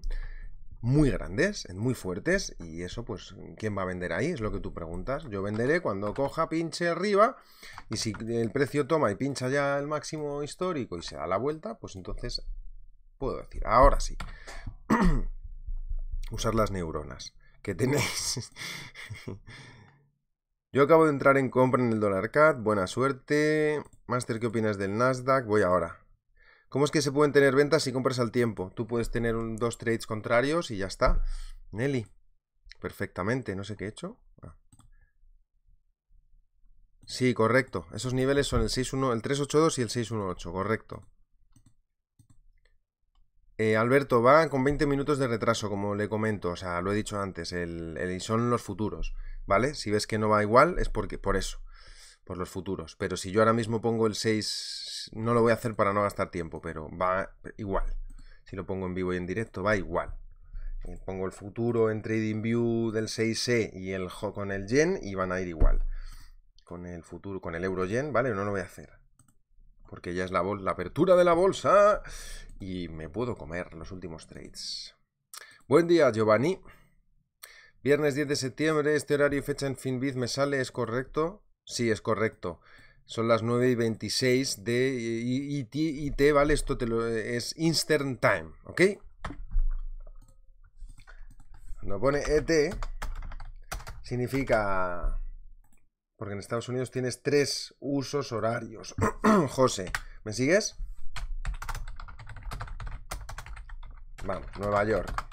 muy grandes, muy fuertes, y eso pues, ¿quién va a vender ahí? Es lo que tú preguntas. Yo venderé cuando coja, pinche arriba, y si el precio toma y pincha ya el máximo histórico y se da la vuelta, pues entonces puedo decir, ahora sí, usar las neuronas que tenéis. Yo acabo de entrar en compra en el dólar cat. Buena suerte. Master, ¿qué opinas del Nasdaq? Voy ahora. ¿Cómo es que se pueden tener ventas si compras al tiempo? Tú puedes tener dos trades contrarios y ya está. Nelly. Perfectamente. No sé qué he hecho. Ah. Sí, correcto. Esos niveles son el 6.1, el 382 y el 618, correcto. Eh, Alberto, va con 20 minutos de retraso, como le comento, o sea, lo he dicho antes, el, son los futuros, ¿vale? Si ves que no va igual, es porque, por eso, por los futuros. Pero si yo ahora mismo pongo el 6, no lo voy a hacer para no gastar tiempo, pero va igual. Si lo pongo en vivo y en directo, va igual. Eh, pongo el futuro en TradingView del 6C e y el con el yen y van a ir igual. Con el futuro, con el euro yen, ¿vale? No lo voy a hacer porque ya es la, la apertura de la bolsa y me puedo comer los últimos trades. Buen día, Giovanni. Viernes 10 de septiembre, este horario y fecha en Finbiz me sale, ¿es correcto? Sí, es correcto. Son las 9 y 26 de IT, T ¿vale? Esto te lo, es instant Time, ¿ok? Cuando pone ET, significa... Porque en Estados Unidos tienes tres usos horarios. José, ¿me sigues? Vamos, Nueva York.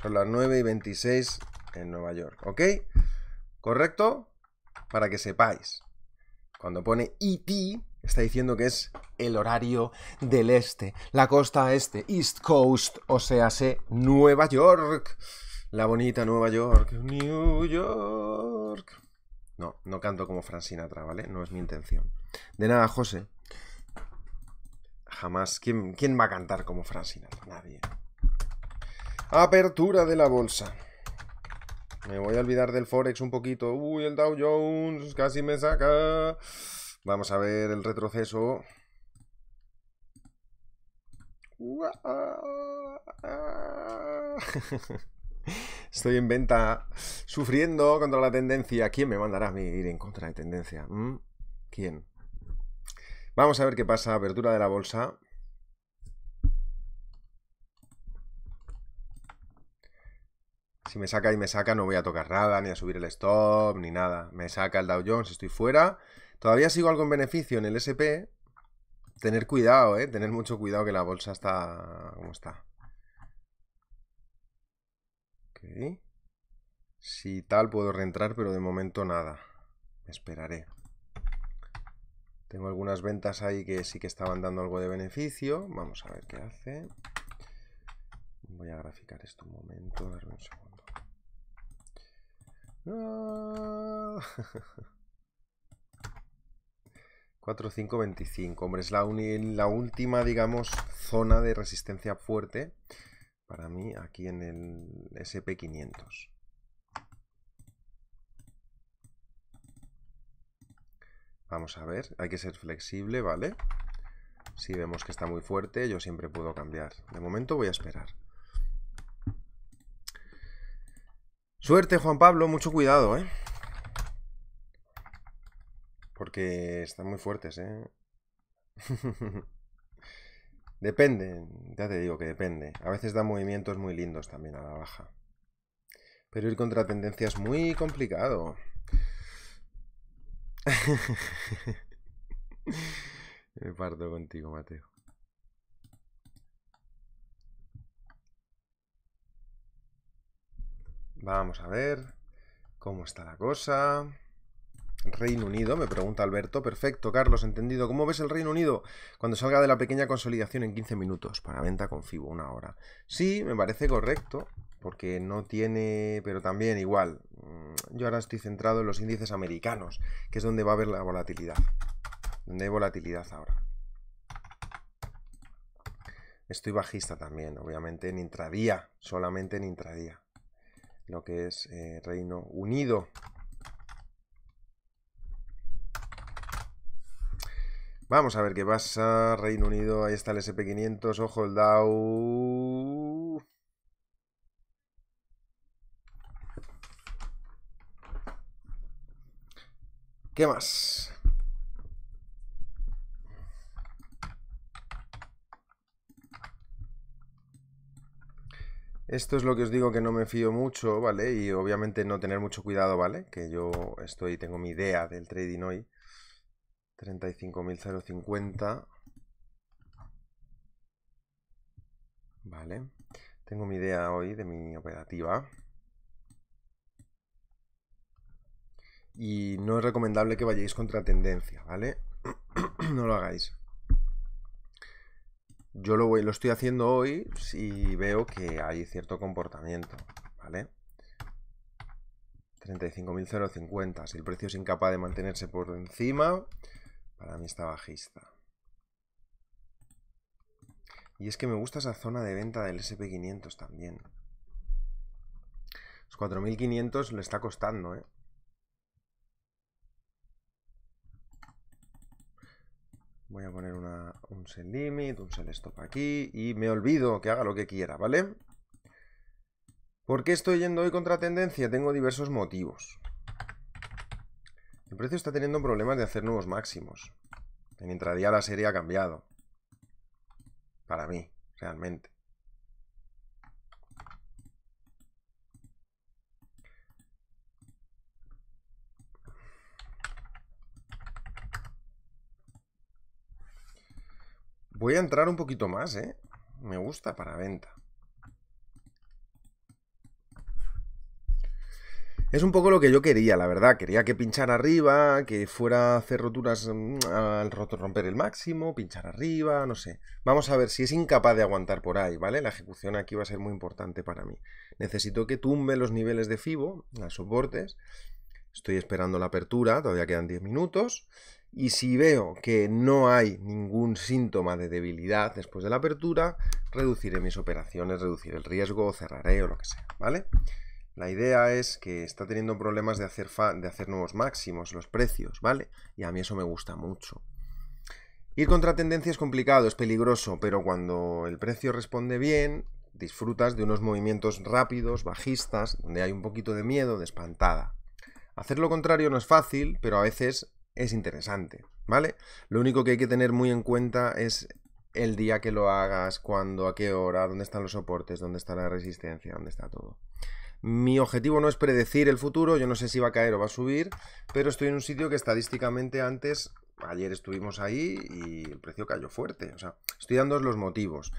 Son las 9 y 26 en Nueva York, ¿ok? ¿Correcto? Para que sepáis. Cuando pone ET, está diciendo que es el horario del este, la costa este, East Coast, o sea, se Nueva York. La bonita Nueva York, New York. No, no canto como Francina Tra, ¿vale? No es mi intención. De nada, José. Jamás. ¿Quién, va a cantar como Francina Nadie. Apertura de la bolsa. Me voy a olvidar del Forex un poquito. Uy, el Dow Jones casi me saca. Vamos a ver el retroceso. Estoy en venta, sufriendo contra la tendencia. ¿Quién me mandará a mí ir en contra de tendencia? ¿Mm? ¿Quién? Vamos a ver qué pasa. Apertura de la bolsa. Si me saca y me saca, no voy a tocar nada, ni a subir el stop, ni nada. Me saca el Dow Jones, estoy fuera. Todavía sigo algo en beneficio en el SP. Tener cuidado, ¿eh? Tener mucho cuidado que la bolsa está como está. Ok. Si tal, puedo reentrar, pero de momento nada. esperaré. Tengo algunas ventas ahí que sí que estaban dando algo de beneficio. Vamos a ver qué hace. Voy a graficar esto un momento, un segundo. 4525, 4, Hombre, es la, la última, digamos, zona de resistencia fuerte para mí aquí en el SP500. Vamos a ver, hay que ser flexible, ¿vale? Si vemos que está muy fuerte, yo siempre puedo cambiar. De momento voy a esperar. Suerte, Juan Pablo, mucho cuidado, ¿eh? Porque están muy fuertes, ¿eh? depende, ya te digo que depende. A veces da movimientos muy lindos también a la baja. Pero ir contra tendencia es muy complicado. Me parto contigo, Mateo. Vamos a ver cómo está la cosa. Reino Unido, me pregunta Alberto. Perfecto, Carlos, entendido. ¿Cómo ves el Reino Unido cuando salga de la pequeña consolidación en 15 minutos para venta con FIBO, una hora? Sí, me parece correcto, porque no tiene, pero también igual. Mm, yo ahora estoy centrado en los índices americanos, que es donde va a haber la volatilidad. Donde hay volatilidad ahora. Estoy bajista también, obviamente en intradía, solamente en intradía lo que es eh, Reino Unido. Vamos a ver qué pasa. Reino Unido, ahí está el SP500. Ojo el Dow. ¿Qué más? Esto es lo que os digo que no me fío mucho, ¿vale? Y obviamente no tener mucho cuidado, ¿vale? Que yo estoy, tengo mi idea del trading hoy. 35.050. Vale. Tengo mi idea hoy de mi operativa. Y no es recomendable que vayáis contra tendencia, ¿vale? no lo hagáis. Yo lo, voy, lo estoy haciendo hoy pues, y veo que hay cierto comportamiento, ¿vale? 35.050. Si el precio es incapaz de mantenerse por encima, para mí está bajista. Y es que me gusta esa zona de venta del SP500 también. Pues Los 4.500 le está costando, ¿eh? Voy a poner un sell limit, un sell stop aquí y me olvido que haga lo que quiera, ¿vale? ¿Por qué estoy yendo hoy contra tendencia? Tengo diversos motivos. El precio está teniendo problemas de hacer nuevos máximos. En día la serie ha cambiado. Para mí, realmente. Voy a entrar un poquito más, ¿eh? Me gusta para venta. Es un poco lo que yo quería, la verdad. Quería que pinchara arriba, que fuera a hacer roturas mm, al romper el máximo, pinchar arriba, no sé. Vamos a ver si es incapaz de aguantar por ahí, ¿vale? La ejecución aquí va a ser muy importante para mí. Necesito que tumbe los niveles de FIBO, los soportes. Estoy esperando la apertura, todavía quedan 10 minutos y si veo que no hay ningún síntoma de debilidad después de la apertura, reduciré mis operaciones, reduciré el riesgo, cerraré o lo que sea, ¿vale? La idea es que está teniendo problemas de hacer, de hacer nuevos máximos, los precios, ¿vale? Y a mí eso me gusta mucho. Ir contra tendencia es complicado, es peligroso, pero cuando el precio responde bien, disfrutas de unos movimientos rápidos, bajistas, donde hay un poquito de miedo, de espantada. Hacer lo contrario no es fácil, pero a veces es interesante, ¿vale? Lo único que hay que tener muy en cuenta es el día que lo hagas, cuándo, a qué hora, dónde están los soportes, dónde está la resistencia, dónde está todo. Mi objetivo no es predecir el futuro, yo no sé si va a caer o va a subir, pero estoy en un sitio que estadísticamente antes, ayer estuvimos ahí y el precio cayó fuerte. O sea, estoy dando los motivos.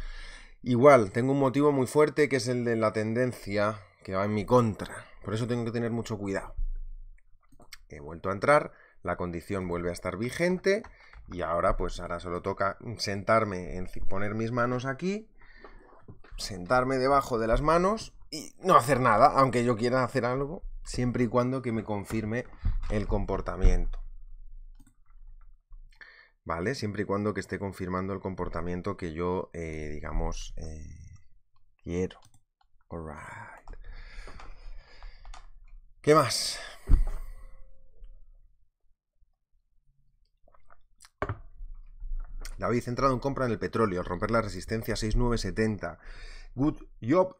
Igual, tengo un motivo muy fuerte que es el de la tendencia que va en mi contra. Por eso tengo que tener mucho cuidado. He vuelto a entrar la condición vuelve a estar vigente y ahora pues ahora solo toca sentarme, en, poner mis manos aquí, sentarme debajo de las manos y no hacer nada, aunque yo quiera hacer algo, siempre y cuando que me confirme el comportamiento. ¿Vale? Siempre y cuando que esté confirmando el comportamiento que yo, eh, digamos, eh, quiero. ¿Qué más? David entrado en compra en el petróleo, romper la resistencia 6970. Good job.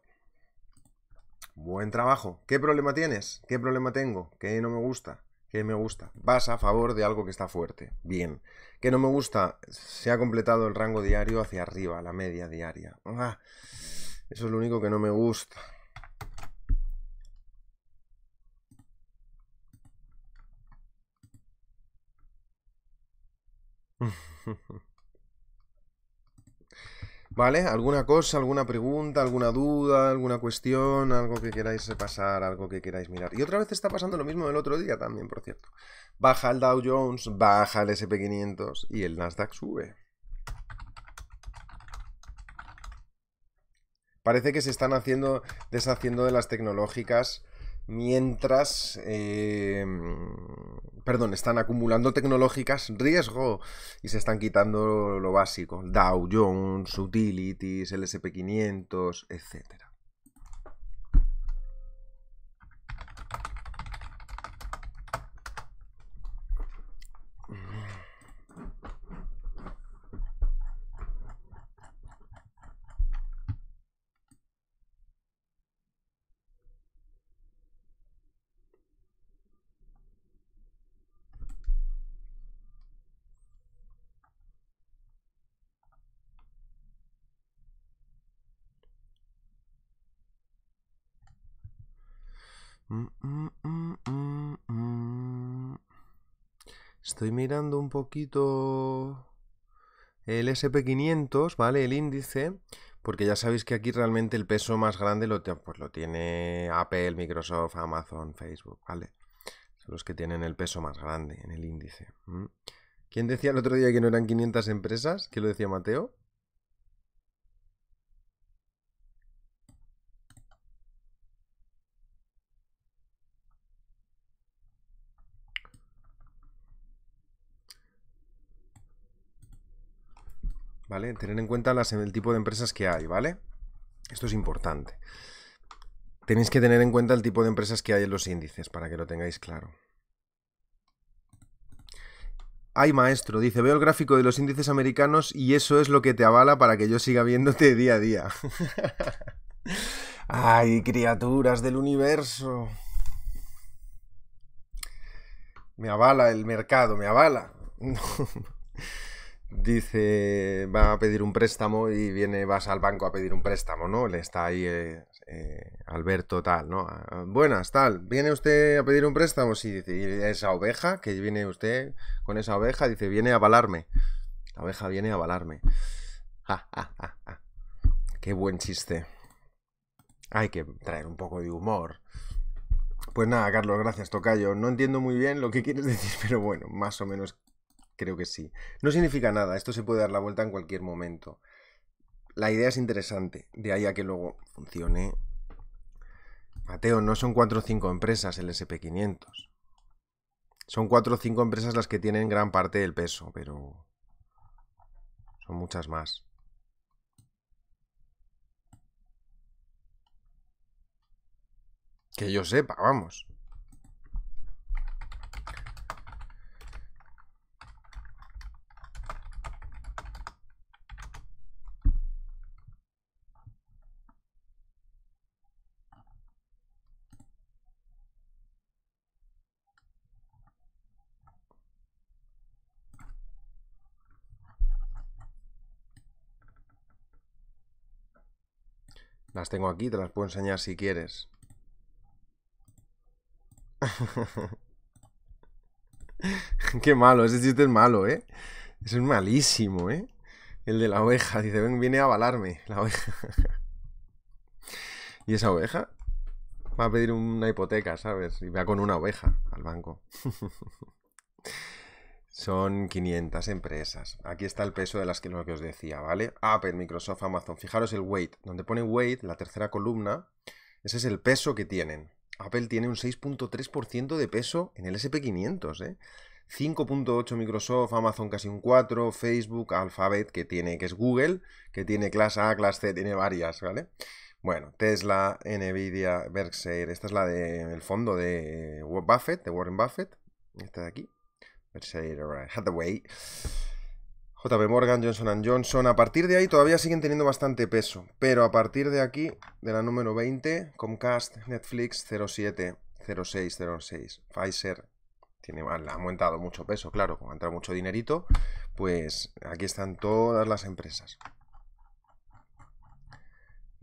Buen trabajo. ¿Qué problema tienes? ¿Qué problema tengo? ¿Qué no me gusta? ¿Qué me gusta? Vas a favor de algo que está fuerte. Bien. ¿Qué no me gusta? Se ha completado el rango diario hacia arriba, la media diaria. Ah, eso es lo único que no me gusta. ¿Vale? ¿Alguna cosa, alguna pregunta, alguna duda, alguna cuestión, algo que queráis repasar, algo que queráis mirar? Y otra vez está pasando lo mismo del otro día también, por cierto. Baja el Dow Jones, baja el SP500 y el Nasdaq sube. Parece que se están haciendo, deshaciendo de las tecnológicas mientras, eh, mm, perdón, están acumulando tecnológicas riesgo y se están quitando lo básico, Dow Jones, Utilities, el SP500, etcétera. Estoy mirando un poquito el SP500, ¿vale? El índice, porque ya sabéis que aquí realmente el peso más grande pues lo, tiene Apple, Microsoft, Amazon, Facebook, ¿vale? Son los que tienen el peso más grande en el índice. ¿Quién decía el otro día que no eran 500 empresas? ¿Qué lo decía Mateo? ¿vale? Tener en cuenta el tipo de empresas que hay, ¿vale? Esto es importante. Tenéis que tener en cuenta el tipo de empresas que hay en los índices para que lo tengáis claro. Ay, maestro, dice, veo el gráfico de los índices americanos y eso es lo que te avala para que yo siga viéndote día a día. Ay, criaturas del universo. Me avala el mercado, me avala. dice, va a pedir un préstamo y viene, vas al banco a pedir un préstamo, ¿no? Le está ahí eh, eh, Alberto tal, ¿no? Ah, buenas, tal, ¿viene usted a pedir un préstamo? Sí, dice, y esa oveja, que viene usted con esa oveja, dice, viene a avalarme. La oveja viene a avalarme. Qué buen chiste. Hay que traer un poco de humor. Pues nada, Carlos, gracias, Tocayo. No entiendo muy bien lo que quieres decir, pero bueno, más o menos Creo que sí. No significa nada, esto se puede dar la vuelta en cualquier momento. La idea es interesante, de ahí a que luego funcione. Mateo, no son 4 o 5 empresas el SP500. Son 4 o 5 empresas las que tienen gran parte del peso, pero son muchas más. Que yo sepa, vamos. Las tengo aquí, te las puedo enseñar si quieres. Qué malo, ese chiste es malo, ¿eh? un es malísimo, ¿eh? El de la oveja, dice, ven, viene a avalarme la oveja. ¿Y esa oveja? Va a pedir una hipoteca, ¿sabes? Y va con una oveja al banco. Son 500 empresas. Aquí está el peso de las que, lo que os decía, ¿vale? Apple, Microsoft, Amazon. Fijaros el weight. Donde pone weight, la tercera columna, ese es el peso que tienen. Apple tiene un 6.3% de peso en el SP500, ¿eh? 5.8 Microsoft, Amazon casi un 4, Facebook, Alphabet, que tiene, que es Google, que tiene clase A, clase C, tiene varias, ¿vale? Bueno, Tesla, Nvidia, Berkshire, esta es la del el fondo de Buffett, de Warren Buffett, esta de aquí, JP Morgan, Johnson Johnson. A partir de ahí todavía siguen teniendo bastante peso. Pero a partir de aquí, de la número 20, Comcast, Netflix, 07, 06, 06. Pfizer, tiene, aumentado mucho peso, claro, como ha entrado mucho dinerito, pues aquí están todas las empresas.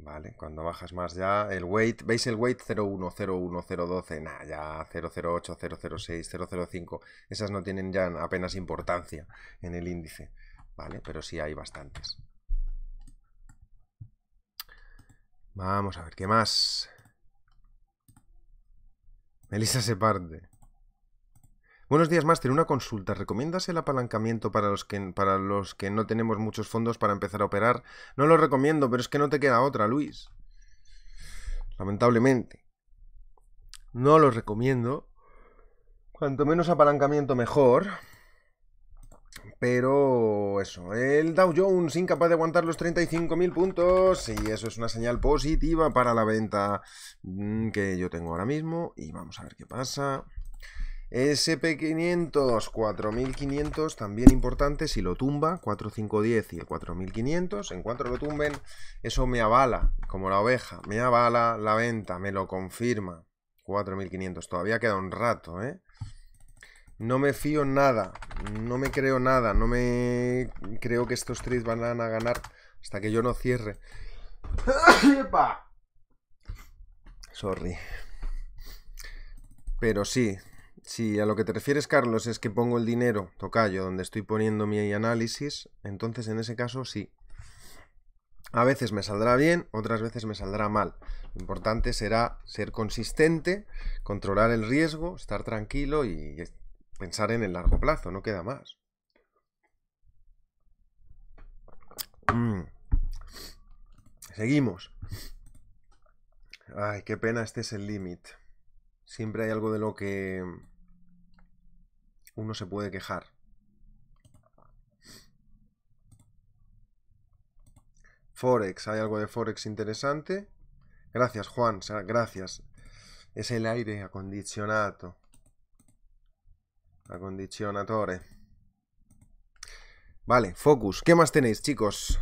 Vale, cuando bajas más ya, el weight, ¿veis el weight 0101012? nada ya 008, 006, 005, esas no tienen ya apenas importancia en el índice, ¿vale? Pero sí hay bastantes. Vamos a ver, ¿qué más? Melissa se parte. Buenos días, máster. Una consulta. ¿Recomiendas el apalancamiento para los, que, para los que no tenemos muchos fondos para empezar a operar? No lo recomiendo, pero es que no te queda otra, Luis. Lamentablemente. No lo recomiendo. Cuanto menos apalancamiento, mejor. Pero eso, el Dow Jones incapaz de aguantar los 35.000 puntos y eso es una señal positiva para la venta mm, que yo tengo ahora mismo y vamos a ver qué pasa. SP500, 4500, también importante, si lo tumba, 4510 y el 4500, en cuanto lo tumben, eso me avala, como la oveja, me avala la venta, me lo confirma. 4500, todavía queda un rato, ¿eh? No me fío nada, no me creo nada, no me creo que estos trades van a ganar hasta que yo no cierre. Sorry. Pero sí, si a lo que te refieres, Carlos, es que pongo el dinero, tocayo, donde estoy poniendo mi análisis, entonces en ese caso sí. A veces me saldrá bien, otras veces me saldrá mal. Lo importante será ser consistente, controlar el riesgo, estar tranquilo y pensar en el largo plazo, no queda más. Mm. Seguimos. Ay, qué pena, este es el límite. Siempre hay algo de lo que uno se puede quejar. Forex, hay algo de Forex interesante. Gracias, Juan, gracias. Es el aire acondicionado. Acondicionatore. Vale, focus. ¿Qué más tenéis, chicos?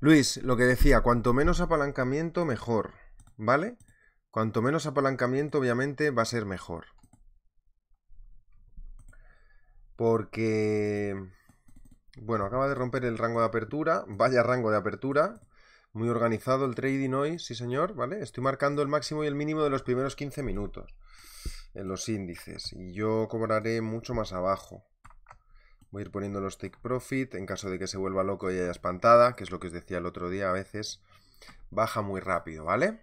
Luis, lo que decía, cuanto menos apalancamiento, mejor. ¿Vale? Cuanto menos apalancamiento, obviamente, va a ser mejor. Porque... Bueno, acaba de romper el rango de apertura. Vaya rango de apertura. Muy organizado el trading hoy, sí señor, ¿vale? Estoy marcando el máximo y el mínimo de los primeros 15 minutos en los índices. Y yo cobraré mucho más abajo. Voy a ir poniendo los take profit en caso de que se vuelva loco y haya espantada, que es lo que os decía el otro día a veces. Baja muy rápido, ¿vale?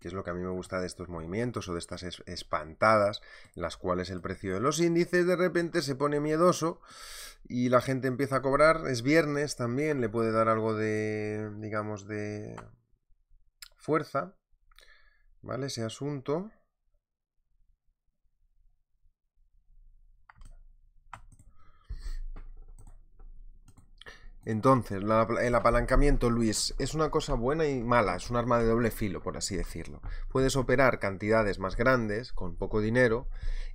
que es lo que a mí me gusta de estos movimientos o de estas espantadas, en las cuales el precio de los índices de repente se pone miedoso y la gente empieza a cobrar. Es viernes también, le puede dar algo de, digamos, de fuerza, ¿vale? Ese asunto. Entonces, el apalancamiento, Luis, es una cosa buena y mala, es un arma de doble filo, por así decirlo. Puedes operar cantidades más grandes, con poco dinero,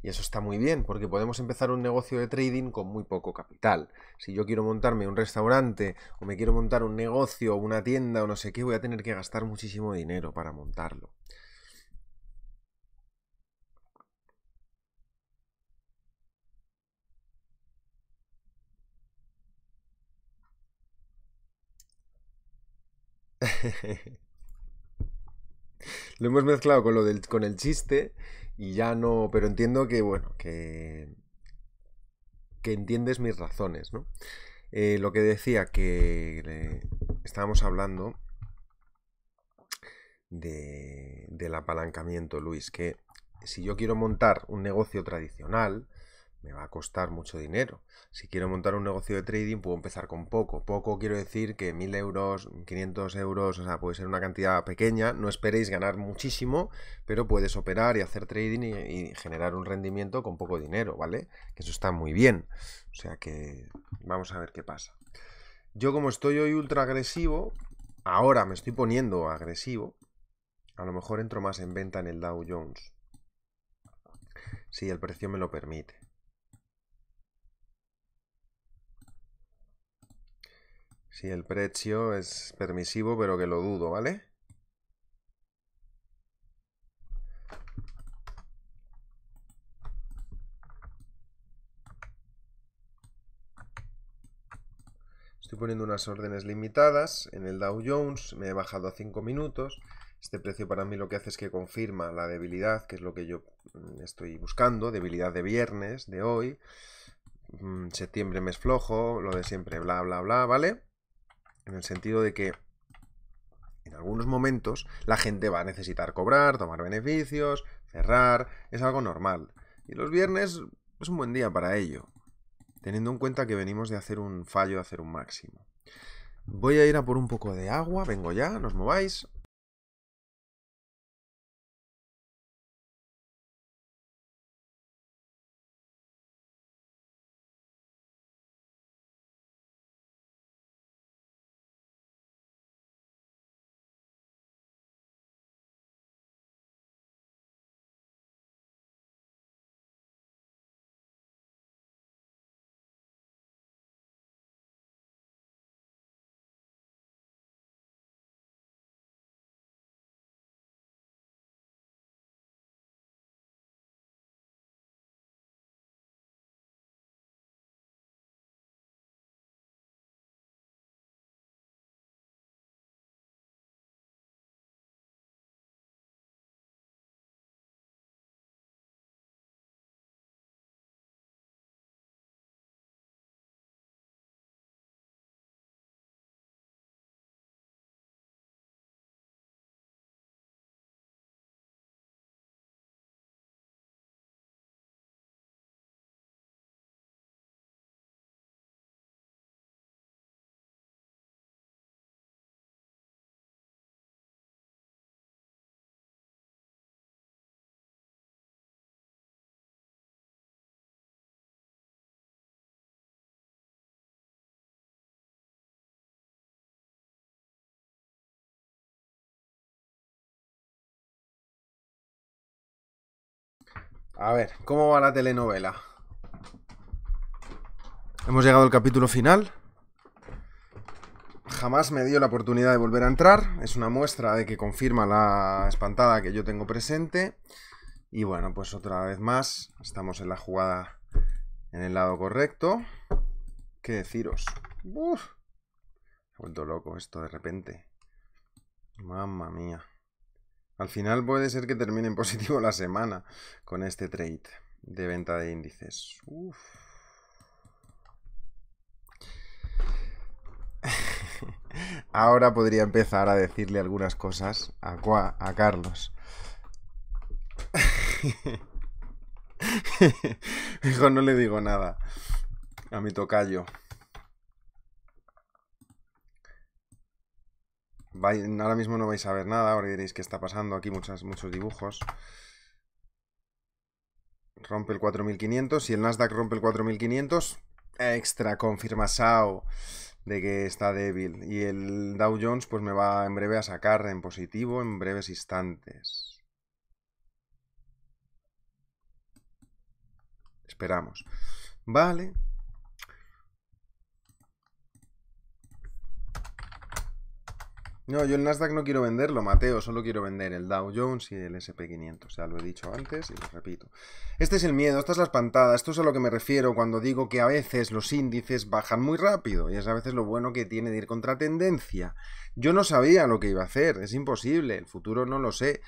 y eso está muy bien, porque podemos empezar un negocio de trading con muy poco capital. Si yo quiero montarme un restaurante, o me quiero montar un negocio, o una tienda, o no sé qué, voy a tener que gastar muchísimo dinero para montarlo. lo hemos mezclado con lo del, con el chiste y ya no, pero entiendo que bueno, que que entiendes mis razones, ¿no? Eh, lo que decía que estábamos hablando del apalancamiento, Luis, que si yo quiero montar un negocio tradicional, me va a costar mucho dinero. Si quiero montar un negocio de trading, puedo empezar con poco. Poco quiero decir que 1000 euros, 500 euros, o sea, puede ser una cantidad pequeña. No esperéis ganar muchísimo, pero puedes operar y hacer trading y, generar un rendimiento con poco dinero, ¿vale? Que eso está muy bien. O sea que vamos a ver qué pasa. Yo como estoy hoy ultra agresivo, ahora me estoy poniendo agresivo, a lo mejor entro más en venta en el Dow Jones. Si el precio me lo permite. si el precio es permisivo, pero que lo dudo, ¿vale? Estoy poniendo unas órdenes limitadas en el Dow Jones, me he bajado a 5 minutos. Este precio para mí lo que hace es que confirma la debilidad, que es lo que yo mm, estoy buscando, debilidad de viernes, de hoy. Mm, septiembre mes flojo, lo de siempre, bla, bla, bla, ¿vale? en el sentido de que en algunos momentos la gente va a necesitar cobrar, tomar beneficios, cerrar, es algo normal. Y los viernes es un buen día para ello, teniendo en cuenta que venimos de hacer un fallo, hacer un máximo. Voy a ir a por un poco de agua, vengo ya, nos mováis. A ver, ¿cómo va la telenovela? Hemos llegado al capítulo final. Jamás me dio la oportunidad de volver a entrar. Es una muestra de que confirma la espantada que yo tengo presente. Y bueno, pues otra vez más, estamos en la jugada en el lado correcto. ¿Qué deciros? Uf, he vuelto loco esto de repente. Mamma mía. Al final puede ser que termine en positivo la semana con este trade de venta de índices. Ahora podría empezar a decirle algunas cosas a, a Carlos. Mejor no le digo nada a mi tocayo. ahora mismo no vais a ver nada, ahora diréis qué está pasando, aquí muchos dibujos. Rompe el 4500, si el Nasdaq rompe el 4500, extra, confirma SAO de que está débil. Y el Dow Jones pues me va en breve a sacar en positivo en breves instantes. Esperamos. Vale, No, yo el Nasdaq no quiero venderlo, Mateo, solo quiero vender el Dow Jones y el SP500, ya lo he dicho antes y lo repito. Este es el miedo, esta es la espantada, esto es a lo que me refiero cuando digo que a veces los índices bajan muy rápido y es a veces lo bueno que tiene de ir contra tendencia. Yo no sabía lo que iba a hacer, es imposible, el futuro no lo sé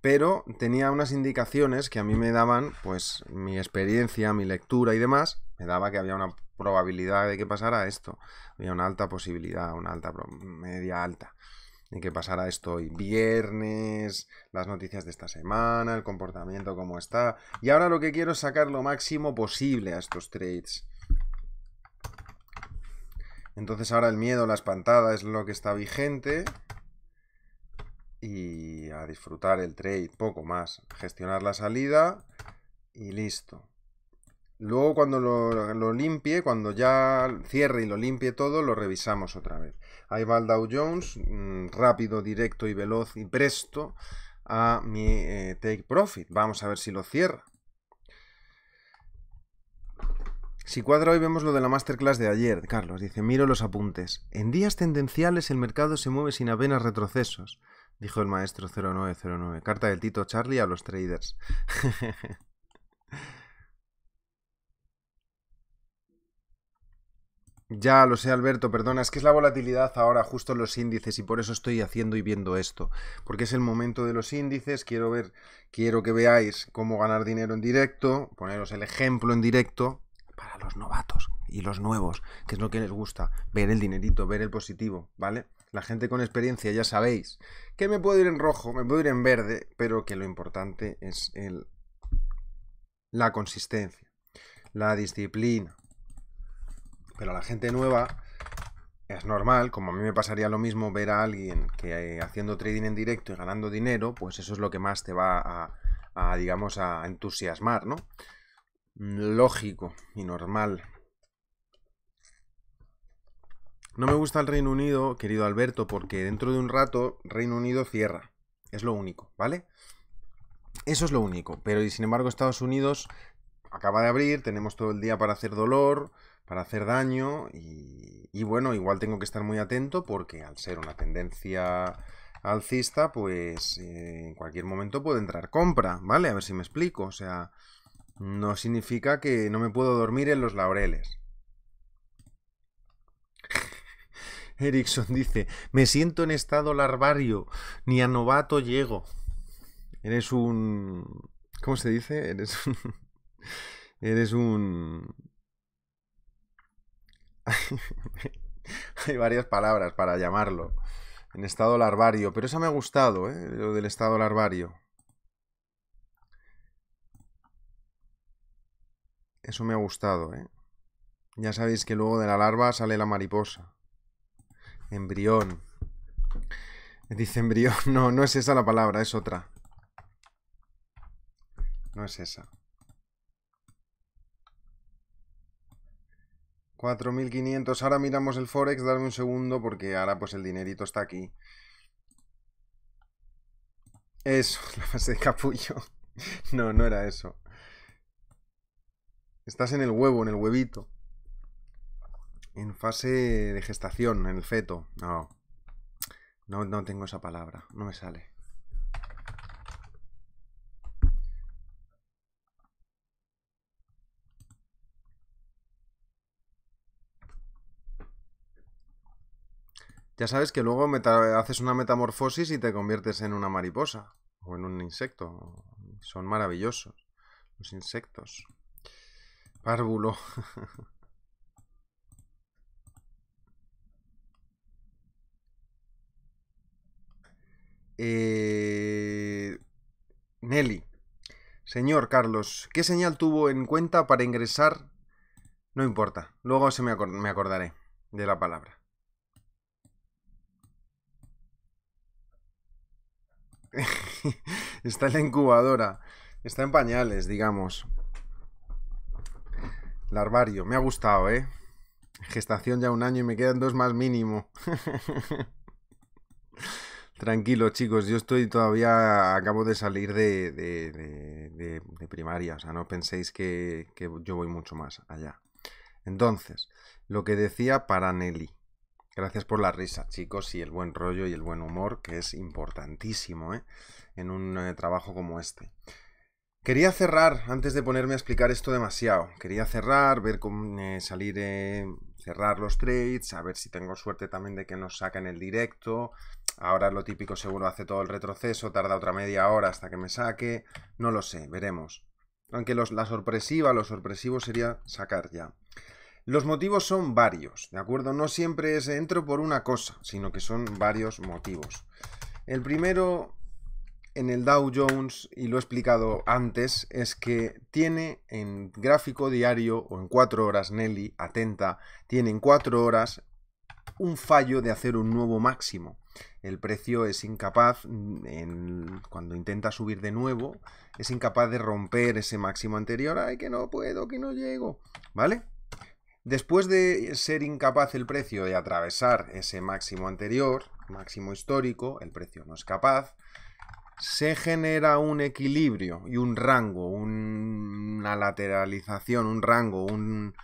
pero tenía unas indicaciones que a mí me daban, pues mi experiencia, mi lectura y demás, me daba que había una probabilidad de que pasara esto, había una alta posibilidad, una alta, media alta, de que pasara esto hoy viernes, las noticias de esta semana, el comportamiento como está, y ahora lo que quiero es sacar lo máximo posible a estos trades. Entonces ahora el miedo, la espantada es lo que está vigente y a disfrutar el trade, poco más. Gestionar la salida y listo. Luego cuando lo, limpie, cuando ya cierre y lo limpie todo, lo revisamos otra vez. Ahí va Jones, mm, rápido, directo y veloz y presto a mi eh, take profit. Vamos a ver si lo cierra. Si cuadra hoy vemos lo de la masterclass de ayer, Carlos dice, miro los apuntes. En días tendenciales el mercado se mueve sin apenas retrocesos. Dijo el maestro 0909. Carta del Tito Charlie a los traders. Ya lo sé, Alberto, perdona, es que es la volatilidad ahora justo en los índices y por eso estoy haciendo y viendo esto, porque es el momento de los índices, quiero ver, quiero que veáis cómo ganar dinero en directo, poneros el ejemplo en directo para los novatos y los nuevos, que es lo que les gusta, ver el dinerito, ver el positivo, ¿vale? La gente con experiencia ya sabéis que me puedo ir en rojo, me puedo ir en verde, pero que lo importante es la consistencia, la disciplina. Pero la gente nueva es normal, como a mí me pasaría lo mismo ver a alguien que eh, haciendo trading en directo y ganando dinero, pues eso es lo que más te va a, a digamos, a entusiasmar, ¿no? Lógico y normal. No me gusta el Reino Unido, querido Alberto, porque dentro de un rato Reino Unido cierra. Es lo único, ¿vale? Eso es lo único. Pero y sin embargo Estados Unidos acaba de abrir, tenemos todo el día para hacer dolor, para hacer daño y, bueno, igual tengo que estar muy atento porque al ser una tendencia alcista, pues eh, en cualquier momento puede entrar compra, ¿vale? A ver si me explico. O sea, no significa que no me puedo dormir en los laureles. Erickson dice, me siento en estado larvario, ni a novato llego. Eres un... ¿Cómo se dice? Eres un... Eres un... Hay varias palabras para llamarlo. En estado larvario, pero eso me ha gustado, ¿eh? Lo del estado larvario. Eso me ha gustado, ¿eh? Ya sabéis que luego de la larva sale la mariposa. Embrión. Dice embrión. No, no es esa la palabra, es otra. No es esa. 4.500. Ahora miramos el Forex. Dame un segundo porque ahora pues el dinerito está aquí. Eso, la fase de capullo. No, no era eso. Estás en el huevo, en el huevito en fase de gestación, en el feto. No. No, no tengo esa palabra, no me sale. Ya sabes que luego haces una metamorfosis y te conviertes en una mariposa o en un insecto. Son maravillosos los insectos. Párvulo. Eh, Nelly. Señor Carlos, ¿qué señal tuvo en cuenta para ingresar? No importa, luego se me, acordaré de la palabra. Está en la incubadora. Está en pañales, digamos. Larvario, me ha gustado, ¿eh? Gestación ya un año y me quedan dos más mínimo. Tranquilo, chicos, yo estoy todavía, acabo de salir de, de, primaria, o sea, no penséis que, yo voy mucho más allá. Entonces, lo que decía para Nelly. Gracias por la risa, chicos, y el buen rollo y el buen humor, que es importantísimo ¿eh? en un eh, trabajo como este. Quería cerrar, antes de ponerme a explicar esto demasiado, quería cerrar, ver cómo eh, salir, cerrar los trades, a ver si tengo suerte también de que nos saquen el directo, Ahora lo típico seguro hace todo el retroceso, tarda otra media hora hasta que me saque. No lo sé, veremos. Aunque la sorpresiva, lo sorpresivo sería sacar ya. Los motivos son varios, ¿de acuerdo? No siempre es entro por una cosa, sino que son varios motivos. El primero, en el Dow Jones, y lo he explicado antes, es que tiene en gráfico diario o en cuatro horas, Nelly, atenta, tiene en cuatro horas un fallo de hacer un nuevo máximo el precio es incapaz, cuando intenta subir de nuevo, es incapaz de romper ese máximo anterior. ¡Ay, que no puedo, que no llego! ¿Vale? Después de ser incapaz el precio de atravesar ese máximo anterior, máximo histórico, el precio no es capaz, se genera un equilibrio y un rango, una lateralización, un rango, un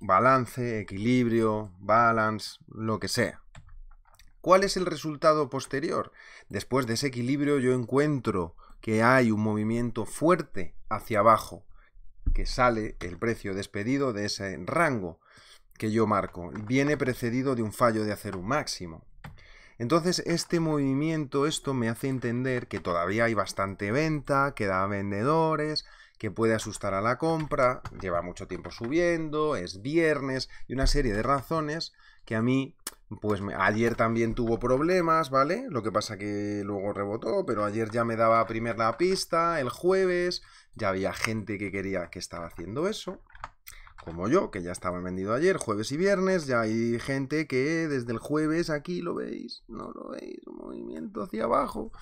balance, equilibrio, balance, lo que sea, ¿Cuál es el resultado posterior? Después de ese equilibrio yo encuentro que hay un movimiento fuerte hacia abajo, que sale el precio despedido de ese rango que yo marco. Viene precedido de un fallo de hacer un máximo. Entonces este movimiento, esto me hace entender que todavía hay bastante venta, que da vendedores, que puede asustar a la compra, lleva mucho tiempo subiendo, es viernes y una serie de razones que a mí, pues ayer también tuvo problemas, ¿vale? Lo que pasa que luego rebotó, pero ayer ya me daba primer la pista, el jueves, ya había gente que quería que estaba haciendo eso, como yo, que ya estaba vendido ayer, jueves y viernes, ya hay gente que desde el jueves aquí lo veis, no lo veis, un movimiento hacia abajo,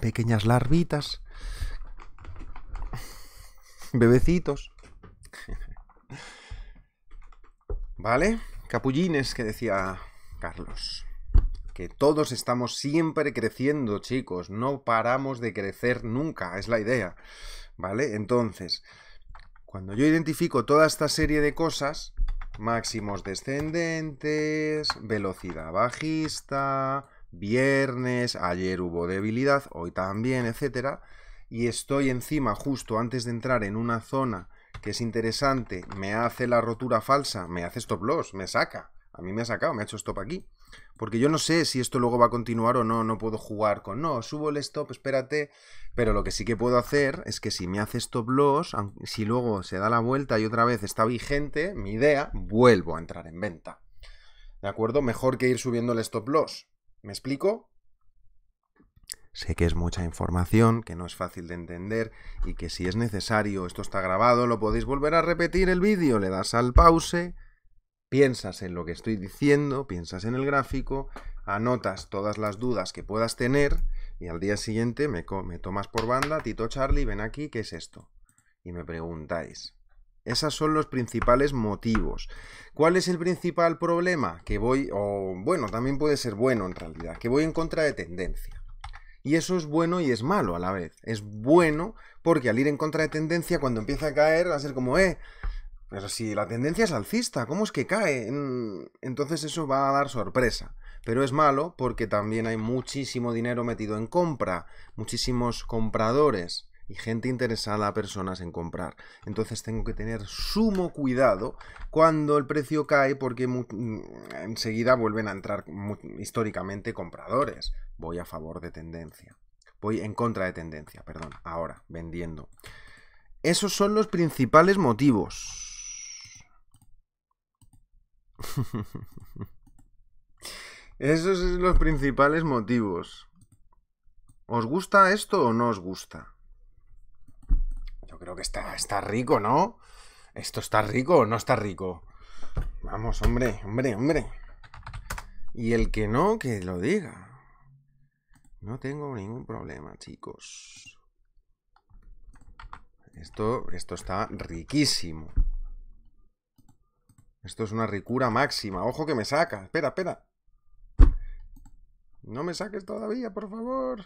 pequeñas larvitas, bebecitos. ¿Vale? Capullines que decía Carlos. Que todos estamos siempre creciendo, chicos. No paramos de crecer nunca, es la idea. ¿Vale? Entonces, cuando yo identifico toda esta serie de cosas, máximos descendentes, velocidad bajista, viernes, ayer hubo debilidad, hoy también, etcétera, y estoy encima justo antes de entrar en una zona que es interesante, me hace la rotura falsa, me hace stop loss, me saca. A mí me ha sacado, me ha hecho stop aquí. Porque yo no sé si esto luego va a continuar o no, no puedo jugar con, no, subo el stop, espérate. Pero lo que sí que puedo hacer es que si me hace stop loss, si luego se da la vuelta y otra vez está vigente, mi idea, vuelvo a entrar en venta. ¿De acuerdo? Mejor que ir subiendo el stop loss. ¿Me explico? Sé que es mucha información, que no es fácil de entender y que si es necesario, esto está grabado, lo podéis volver a repetir el vídeo, le das al pause, piensas en lo que estoy diciendo, piensas en el gráfico, anotas todas las dudas que puedas tener y al día siguiente me, tomas por banda, Tito Charlie, ven aquí, ¿qué es esto? Y me preguntáis. Esos son los principales motivos. ¿Cuál es el principal problema? Que voy, o bueno, también puede ser bueno en realidad, que voy en contra de tendencia. Y eso es bueno y es malo a la vez. Es bueno porque al ir en contra de tendencia, cuando empieza a caer, va a ser como, eh, pero si la tendencia es alcista, ¿cómo es que cae? Entonces eso va a dar sorpresa. Pero es malo porque también hay muchísimo dinero metido en compra, muchísimos compradores y gente interesada, personas en comprar. Entonces tengo que tener sumo cuidado cuando el precio cae porque mm, enseguida vuelven a entrar históricamente compradores. Voy a favor de tendencia. Voy en contra de tendencia, perdón, ahora, vendiendo. Esos son los principales motivos. Esos son los principales motivos. ¿Os gusta esto o no os gusta? Yo creo que está, está rico, ¿no? ¿Esto está rico o no está rico? Vamos, hombre, hombre, hombre. Y el que no, que lo diga. No tengo ningún problema, chicos. Esto, esto está riquísimo. Esto es una ricura máxima. Ojo que me saca. Espera, espera. No me saques todavía, por favor.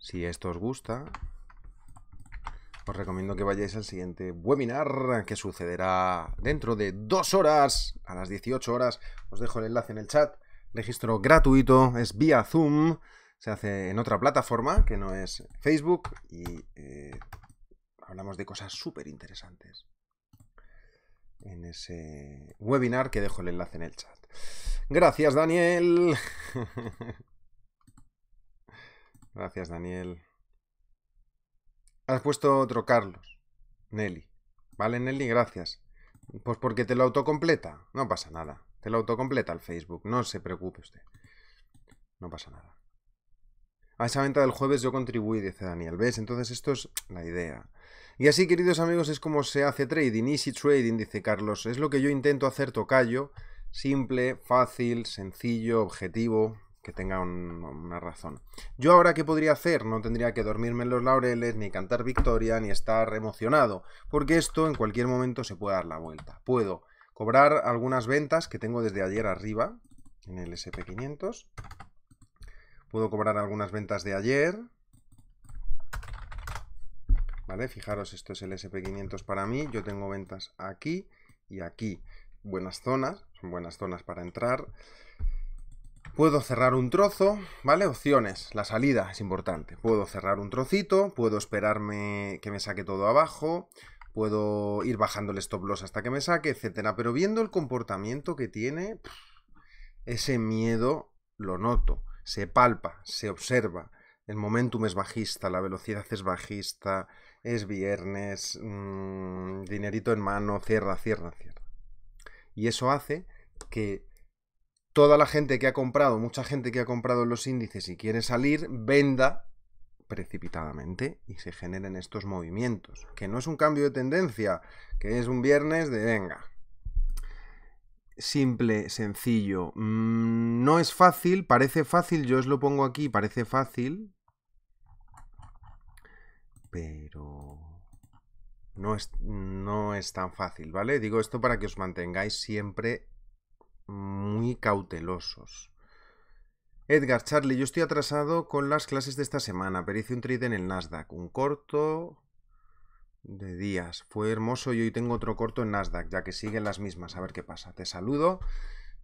Si esto os gusta, os recomiendo que vayáis al siguiente webinar que sucederá dentro de dos horas, a las 18 horas. Os dejo el enlace en el chat. Registro gratuito, es vía Zoom, se hace en otra plataforma que no es Facebook y eh, hablamos de cosas súper interesantes en ese webinar que dejo el enlace en el chat. Gracias, Daniel. Gracias, Daniel. Has puesto otro Carlos. Nelly. Vale, Nelly, gracias. Pues porque te lo autocompleta. No pasa nada. Te lo autocompleta el Facebook. No se preocupe usted. No pasa nada. A esa venta del jueves yo contribuí, dice Daniel. ¿Ves? Entonces esto es la idea. Y así, queridos amigos, es como se hace trading. Easy trading, dice Carlos. Es lo que yo intento hacer tocayo. Simple, fácil, sencillo, objetivo que tenga una razón. Yo ahora qué podría hacer? No tendría que dormirme en los laureles, ni cantar victoria, ni estar emocionado, porque esto en cualquier momento se puede dar la vuelta. Puedo cobrar algunas ventas que tengo desde ayer arriba en el SP500. Puedo cobrar algunas ventas de ayer. ¿Vale? Fijaros, esto es el SP500 para mí. Yo tengo ventas aquí y aquí. Buenas zonas, son buenas zonas para entrar. Puedo cerrar un trozo, ¿vale? Opciones, la salida es importante. Puedo cerrar un trocito, puedo esperarme que me saque todo abajo, puedo ir bajando el stop loss hasta que me saque, etcétera. Pero viendo el comportamiento que tiene, ese miedo lo noto, se palpa, se observa. El momentum es bajista, la velocidad es bajista, es viernes, mm, dinerito en mano, cierra, cierra, cierra. Y eso hace que toda la gente que ha comprado, mucha gente que ha comprado los índices y quiere salir, venda precipitadamente y se generen estos movimientos, que no es un cambio de tendencia, que es un viernes de venga. Simple, sencillo. Mm, no es fácil, parece fácil, yo os lo pongo aquí, parece fácil, pero no es, no es tan fácil, ¿vale? Digo esto para que os mantengáis siempre muy cautelosos. Edgar, Charlie, yo estoy atrasado con las clases de esta semana, pero hice un trade en el Nasdaq, un corto de días. Fue hermoso y hoy tengo otro corto en Nasdaq, ya que siguen las mismas, a ver qué pasa. Te saludo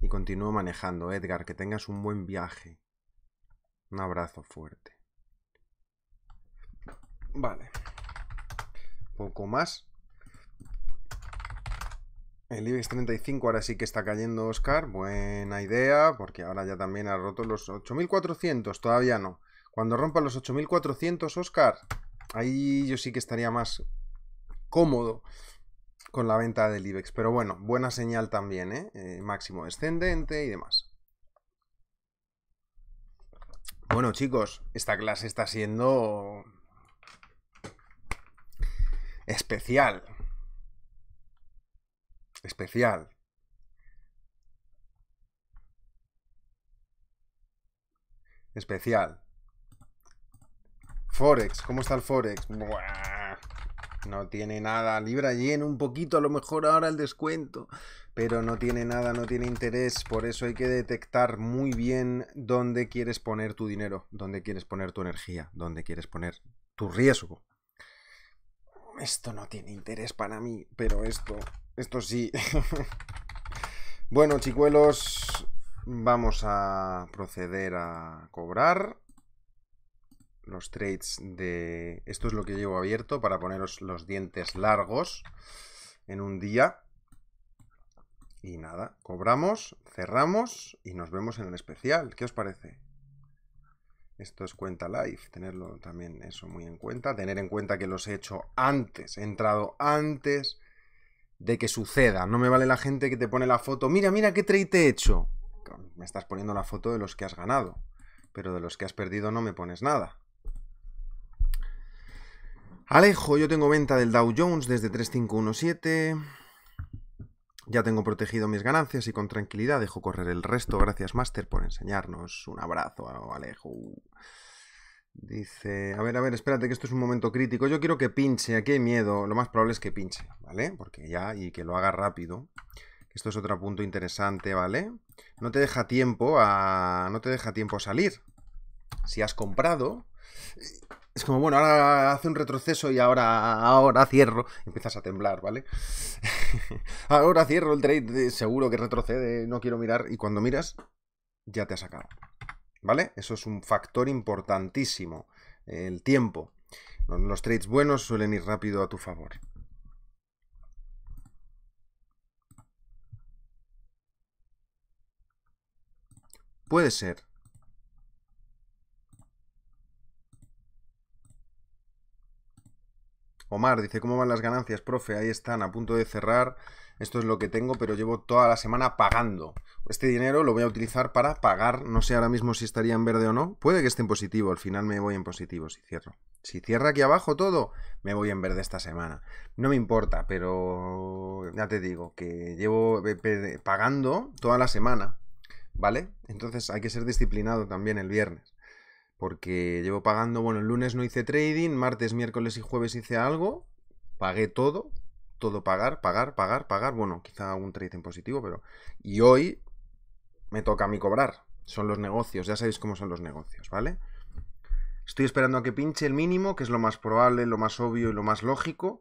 y continúo manejando. Edgar, que tengas un buen viaje. Un abrazo fuerte. Vale. Poco más. El IBEX 35 ahora sí que está cayendo, Oscar. Buena idea, porque ahora ya también ha roto los 8400. Todavía no. Cuando rompa los 8400, Oscar, ahí yo sí que estaría más cómodo con la venta del IBEX. Pero bueno, buena señal también, ¿eh? Eh, máximo descendente y demás. Bueno, chicos, esta clase está siendo especial especial. Especial. Forex, ¿cómo está el Forex? no tiene nada. Libra llena un poquito, a lo mejor ahora el descuento. Pero no tiene nada, no tiene interés. Por eso hay que detectar muy bien dónde quieres poner tu dinero, dónde quieres poner tu energía, dónde quieres poner tu riesgo. Esto no tiene interés para mí, pero esto esto sí. bueno, chicuelos, vamos a proceder a cobrar los trades de... Esto es lo que llevo abierto para poneros los dientes largos en un día. Y nada, cobramos, cerramos y nos vemos en el especial. ¿Qué os parece? Esto es cuenta live, tenerlo también eso muy en cuenta. Tener en cuenta que los he hecho antes, he entrado antes de que suceda. No me vale la gente que te pone la foto, mira, mira qué trade he hecho. Me estás poniendo la foto de los que has ganado, pero de los que has perdido no me pones nada. Alejo, yo tengo venta del Dow Jones desde 3517. Ya tengo protegido mis ganancias y con tranquilidad dejo correr el resto. Gracias, Master, por enseñarnos. Un abrazo, Alejo. Dice, a ver, a ver, espérate que esto es un momento crítico. Yo quiero que pinche, aquí hay miedo. Lo más probable es que pinche, ¿vale? Porque ya, y que lo haga rápido. Esto es otro punto interesante, ¿vale? No te deja tiempo a. No te deja tiempo salir. Si has comprado. Es como, bueno, ahora hace un retroceso y ahora, ahora cierro. Empiezas a temblar, ¿vale? ahora cierro el trade, seguro que retrocede, no quiero mirar. Y cuando miras, ya te ha sacado. ¿Vale? Eso es un factor importantísimo. El tiempo. Los trades buenos suelen ir rápido a tu favor. Puede ser. Omar dice, ¿cómo van las ganancias, profe? Ahí están, a punto de cerrar esto es lo que tengo, pero llevo toda la semana pagando. Este dinero lo voy a utilizar para pagar, no sé ahora mismo si estaría en verde o no, puede que esté en positivo, al final me voy en positivo si cierro. Si cierra aquí abajo todo, me voy en verde esta semana. No me importa, pero ya te digo que llevo eh, pagando toda la semana, ¿vale? Entonces hay que ser disciplinado también el viernes porque llevo pagando, bueno, el lunes no hice trading, martes, miércoles y jueves hice algo, pagué todo, todo pagar, pagar, pagar, pagar. Bueno, quizá un trade en positivo, pero. Y hoy me toca a mí cobrar. Son los negocios, ya sabéis cómo son los negocios, ¿vale? Estoy esperando a que pinche el mínimo, que es lo más probable, lo más obvio y lo más lógico.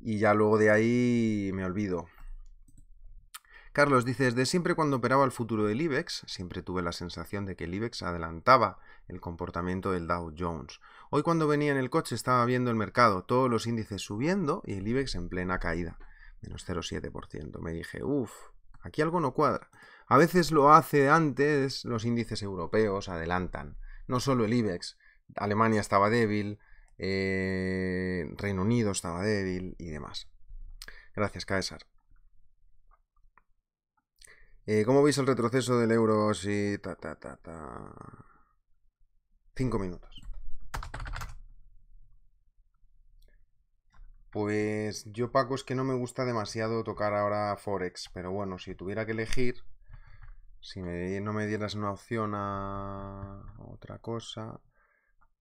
Y ya luego de ahí me olvido. Carlos dice, desde siempre cuando operaba el futuro del IBEX, siempre tuve la sensación de que el IBEX adelantaba el comportamiento del Dow Jones. Hoy cuando venía en el coche estaba viendo el mercado, todos los índices subiendo y el IBEX en plena caída, menos 0,7%. Me dije, uff, aquí algo no cuadra. A veces lo hace antes, los índices europeos adelantan, no solo el IBEX. Alemania estaba débil, eh, Reino Unido estaba débil y demás. Gracias, Caesar. Eh, ¿Cómo veis el retroceso del euro? Sí, ta, ta, ta, ta. Cinco minutos. Pues yo, Paco, es que no me gusta demasiado tocar ahora Forex, pero bueno, si tuviera que elegir, si no me dieras una opción a otra cosa,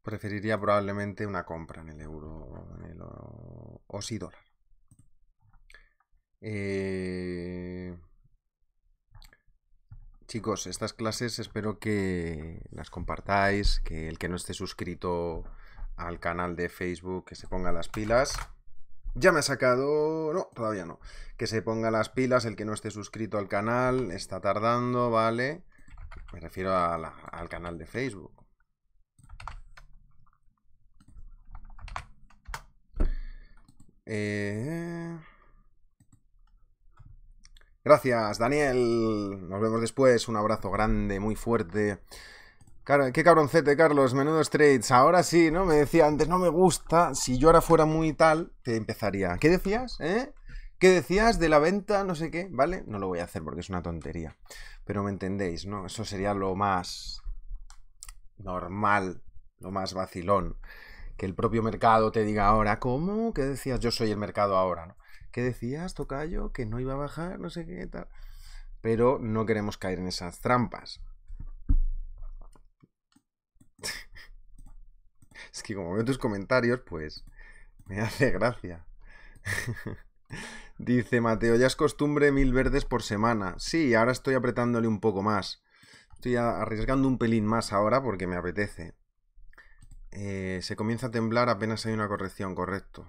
preferiría probablemente una compra en el euro, o, si sí dólar. Eh, chicos, estas clases espero que las compartáis, que el que no esté suscrito al canal de Facebook, que se ponga las pilas. Ya me ha sacado... No, todavía no. Que se ponga las pilas, el que no esté suscrito al canal, está tardando, vale. Me refiero al canal de Facebook. Eh, gracias, Daniel. Nos vemos después. Un abrazo grande, muy fuerte qué cabroncete, Carlos, menudos trades. Ahora sí, ¿no? Me decía antes, no me gusta. Si yo ahora fuera muy tal, te empezaría. ¿Qué decías? ¿Eh? ¿Qué decías de la venta? No sé qué, ¿vale? No lo voy a hacer porque es una tontería. Pero me entendéis, ¿no? Eso sería lo más normal, lo más vacilón. Que el propio mercado te diga ahora, ¿cómo? ¿Qué decías? Yo soy el mercado ahora, ¿no? ¿Qué decías, Tocayo? Que no iba a bajar, no sé qué, tal. Pero no queremos caer en esas trampas es que como veo tus comentarios, pues me hace gracia. Dice Mateo, ya es costumbre mil verdes por semana. Sí, ahora estoy apretándole un poco más. Estoy arriesgando un pelín más ahora porque me apetece. Eh, se comienza a temblar apenas hay una corrección, correcto.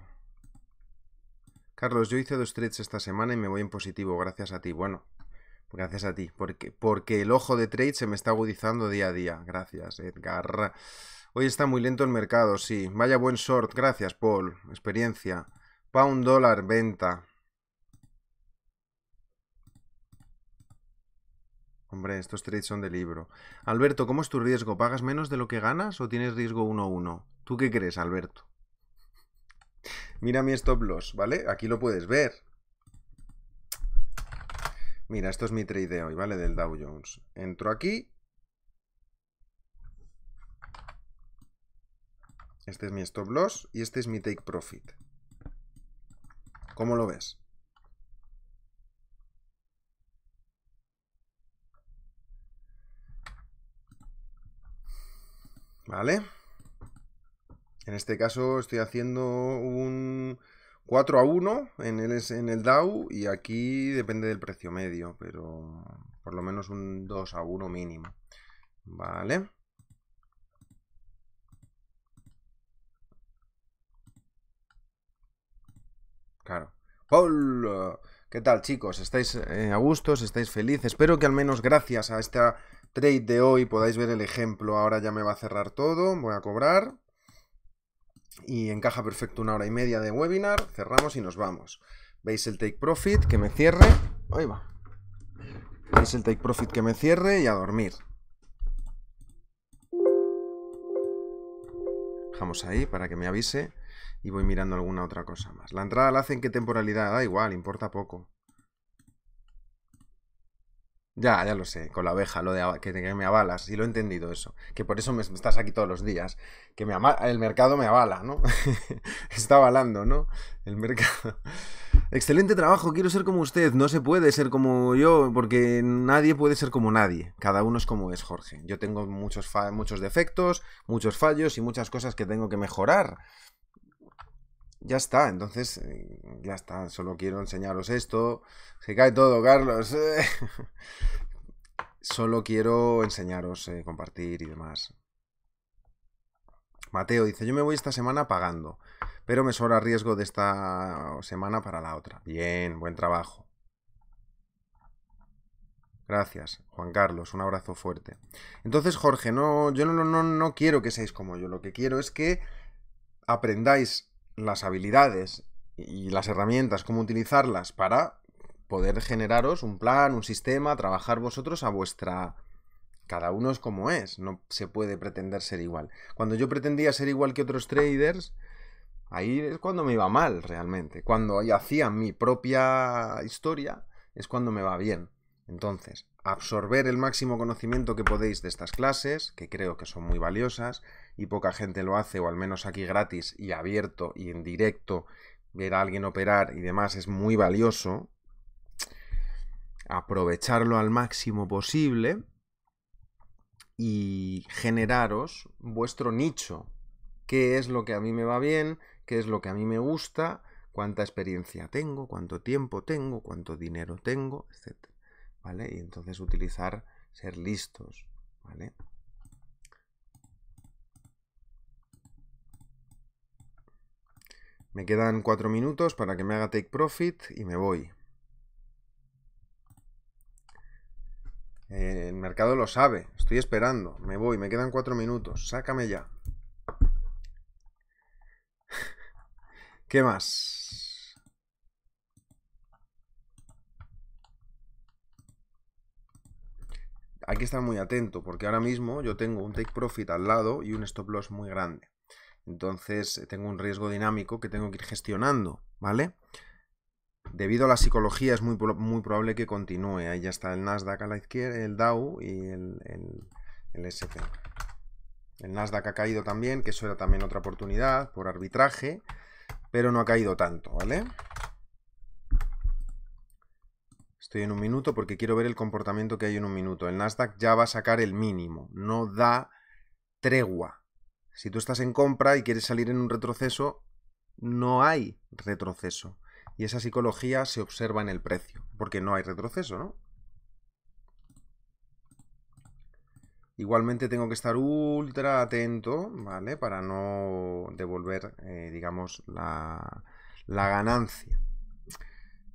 Carlos, yo hice dos trades esta semana y me voy en positivo, gracias a ti. Bueno, Gracias a ti, porque, porque el ojo de trade se me está agudizando día a día. Gracias, Edgar. Hoy está muy lento el mercado, sí. Vaya buen short, gracias, Paul. Experiencia. Pound dólar, venta. Hombre, estos trades son de libro. Alberto, ¿cómo es tu riesgo? ¿Pagas menos de lo que ganas o tienes riesgo 1-1? ¿Tú qué crees, Alberto? Mira mi stop loss, ¿vale? Aquí lo puedes ver. Mira, esto es mi trade hoy, ¿vale? Del Dow Jones. Entro aquí. Este es mi stop loss y este es mi take profit. ¿Cómo lo ves? ¿Vale? En este caso estoy haciendo un 4 a 1 en el, en Dow y aquí depende del precio medio, pero por lo menos un 2 a 1 mínimo. Vale. Claro. Paul, ¿qué tal chicos? ¿Estáis eh, a gustos? ¿Estáis felices? Espero que al menos gracias a esta trade de hoy podáis ver el ejemplo. Ahora ya me va a cerrar todo, voy a cobrar y encaja perfecto una hora y media de webinar, cerramos y nos vamos. ¿Veis el take profit que me cierre? Ahí va. ¿Veis el take profit que me cierre y a dormir? Dejamos ahí para que me avise y voy mirando alguna otra cosa más. La entrada la hacen qué temporalidad, da igual, importa poco. Ya, ya lo sé, con la abeja, lo de que, me avalas, y lo he entendido eso. Que por eso me, estás aquí todos los días. Que el mercado me avala, ¿no? Está avalando, ¿no? El mercado. Excelente trabajo, quiero ser como usted. No se puede ser como yo, porque nadie puede ser como nadie. Cada uno es como es, Jorge. Yo tengo muchos, muchos defectos, muchos fallos y muchas cosas que tengo que mejorar ya está, entonces, eh, ya está, solo quiero enseñaros esto. Se cae todo, Carlos. solo quiero enseñaros, eh, compartir y demás. Mateo dice, yo me voy esta semana pagando, pero me sobra riesgo de esta semana para la otra. Bien, buen trabajo. Gracias, Juan Carlos, un abrazo fuerte. Entonces, Jorge, no, yo no, no, no quiero que seáis como yo, lo que quiero es que aprendáis las habilidades y las herramientas, cómo utilizarlas para poder generaros un plan, un sistema, trabajar vosotros a vuestra... Cada uno es como es, no se puede pretender ser igual. Cuando yo pretendía ser igual que otros traders, ahí es cuando me iba mal realmente. Cuando hacía mi propia historia, es cuando me va bien. Entonces, absorber el máximo conocimiento que podéis de estas clases, que creo que son muy valiosas, y poca gente lo hace, o al menos aquí gratis y abierto y en directo, ver a alguien operar y demás es muy valioso. Aprovecharlo al máximo posible y generaros vuestro nicho. ¿Qué es lo que a mí me va bien? ¿Qué es lo que a mí me gusta? ¿Cuánta experiencia tengo? ¿Cuánto tiempo tengo? ¿Cuánto dinero tengo? etc. Y entonces utilizar ser listos, ¿vale? Me quedan cuatro minutos para que me haga take profit y me voy. Eh, el mercado lo sabe, estoy esperando, me voy, me quedan cuatro minutos, sácame ya. ¿Qué más? hay que estar muy atento porque ahora mismo yo tengo un take profit al lado y un stop loss muy grande. Entonces eh, tengo un riesgo dinámico que tengo que ir gestionando, ¿vale? Debido a la psicología es muy, muy probable que continúe. Ahí ya está el Nasdaq a la izquierda, el Dow y el, el, el SP. El Nasdaq ha caído también, que eso era también otra oportunidad por arbitraje, pero no ha caído tanto, ¿vale? Estoy en un minuto porque quiero ver el comportamiento que hay en un minuto. El Nasdaq ya va a sacar el mínimo, no da tregua. Si tú estás en compra y quieres salir en un retroceso, no hay retroceso. Y esa psicología se observa en el precio, porque no hay retroceso, ¿no? Igualmente tengo que estar ultra atento, ¿vale? Para no devolver, eh, digamos, la ganancia.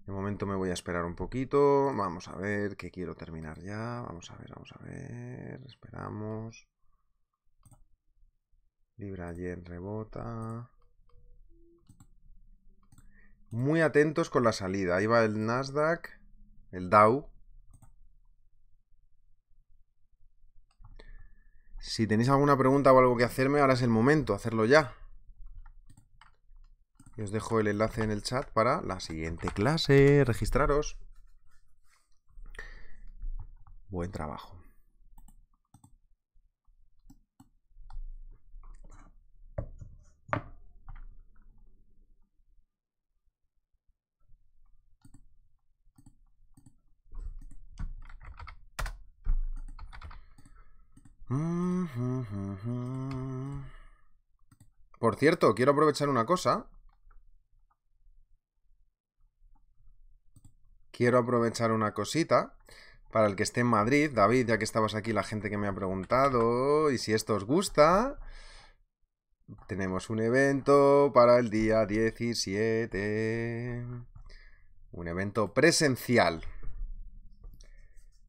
De momento me voy a esperar un poquito. Vamos a ver, que quiero terminar ya. Vamos a ver, vamos a ver. Esperamos. Libra en rebota. Muy atentos con la salida. Ahí va el Nasdaq, el Dow. Si tenéis alguna pregunta o algo que hacerme, ahora es el momento, hacerlo ya os dejo el enlace en el chat para la siguiente clase. Registraros. Buen trabajo. Mm, mm, mm, Por cierto, quiero aprovechar una cosa. quiero aprovechar una cosita. Para el que esté en Madrid, David, ya que estabas aquí, la gente que me ha preguntado, y si esto os gusta, tenemos un evento para el día 17. Un evento presencial.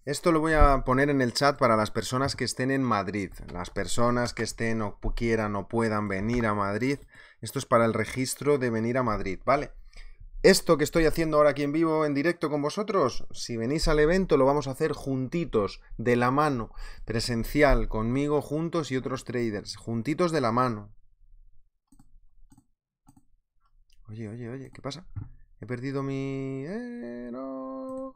Esto lo voy a poner en el chat para las personas que estén en Madrid. Las personas que estén o quieran o puedan venir a Madrid. Esto es para el registro de venir a Madrid, ¿vale? Esto que estoy haciendo ahora aquí en vivo, en directo con vosotros, si venís al evento lo vamos a hacer juntitos, de la mano, presencial, conmigo juntos y otros traders, juntitos de la mano. Oye, oye, oye, ¿qué pasa? He perdido mi... Eh, no.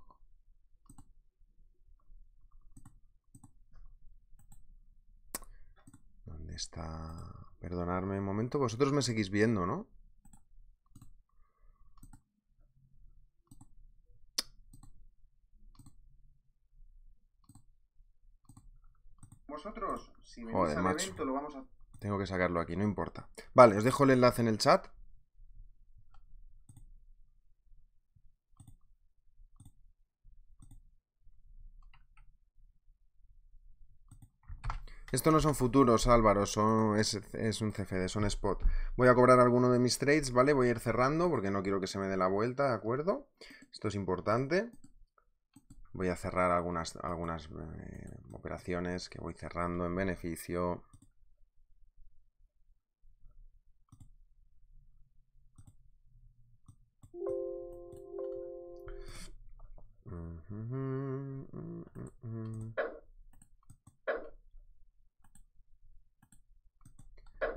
¿Dónde está? Perdonadme un momento, vosotros me seguís viendo, ¿no? lo vamos a. Tengo que sacarlo aquí, no importa. Vale, os dejo el enlace en el chat. Esto no son futuros, Álvaro, son, es, es, un CFD, son spot. Voy a cobrar alguno de mis trades, ¿vale? Voy a ir cerrando porque no quiero que se me dé la vuelta, ¿de acuerdo? Esto es importante voy a cerrar algunas, eh, operaciones que voy cerrando en beneficio.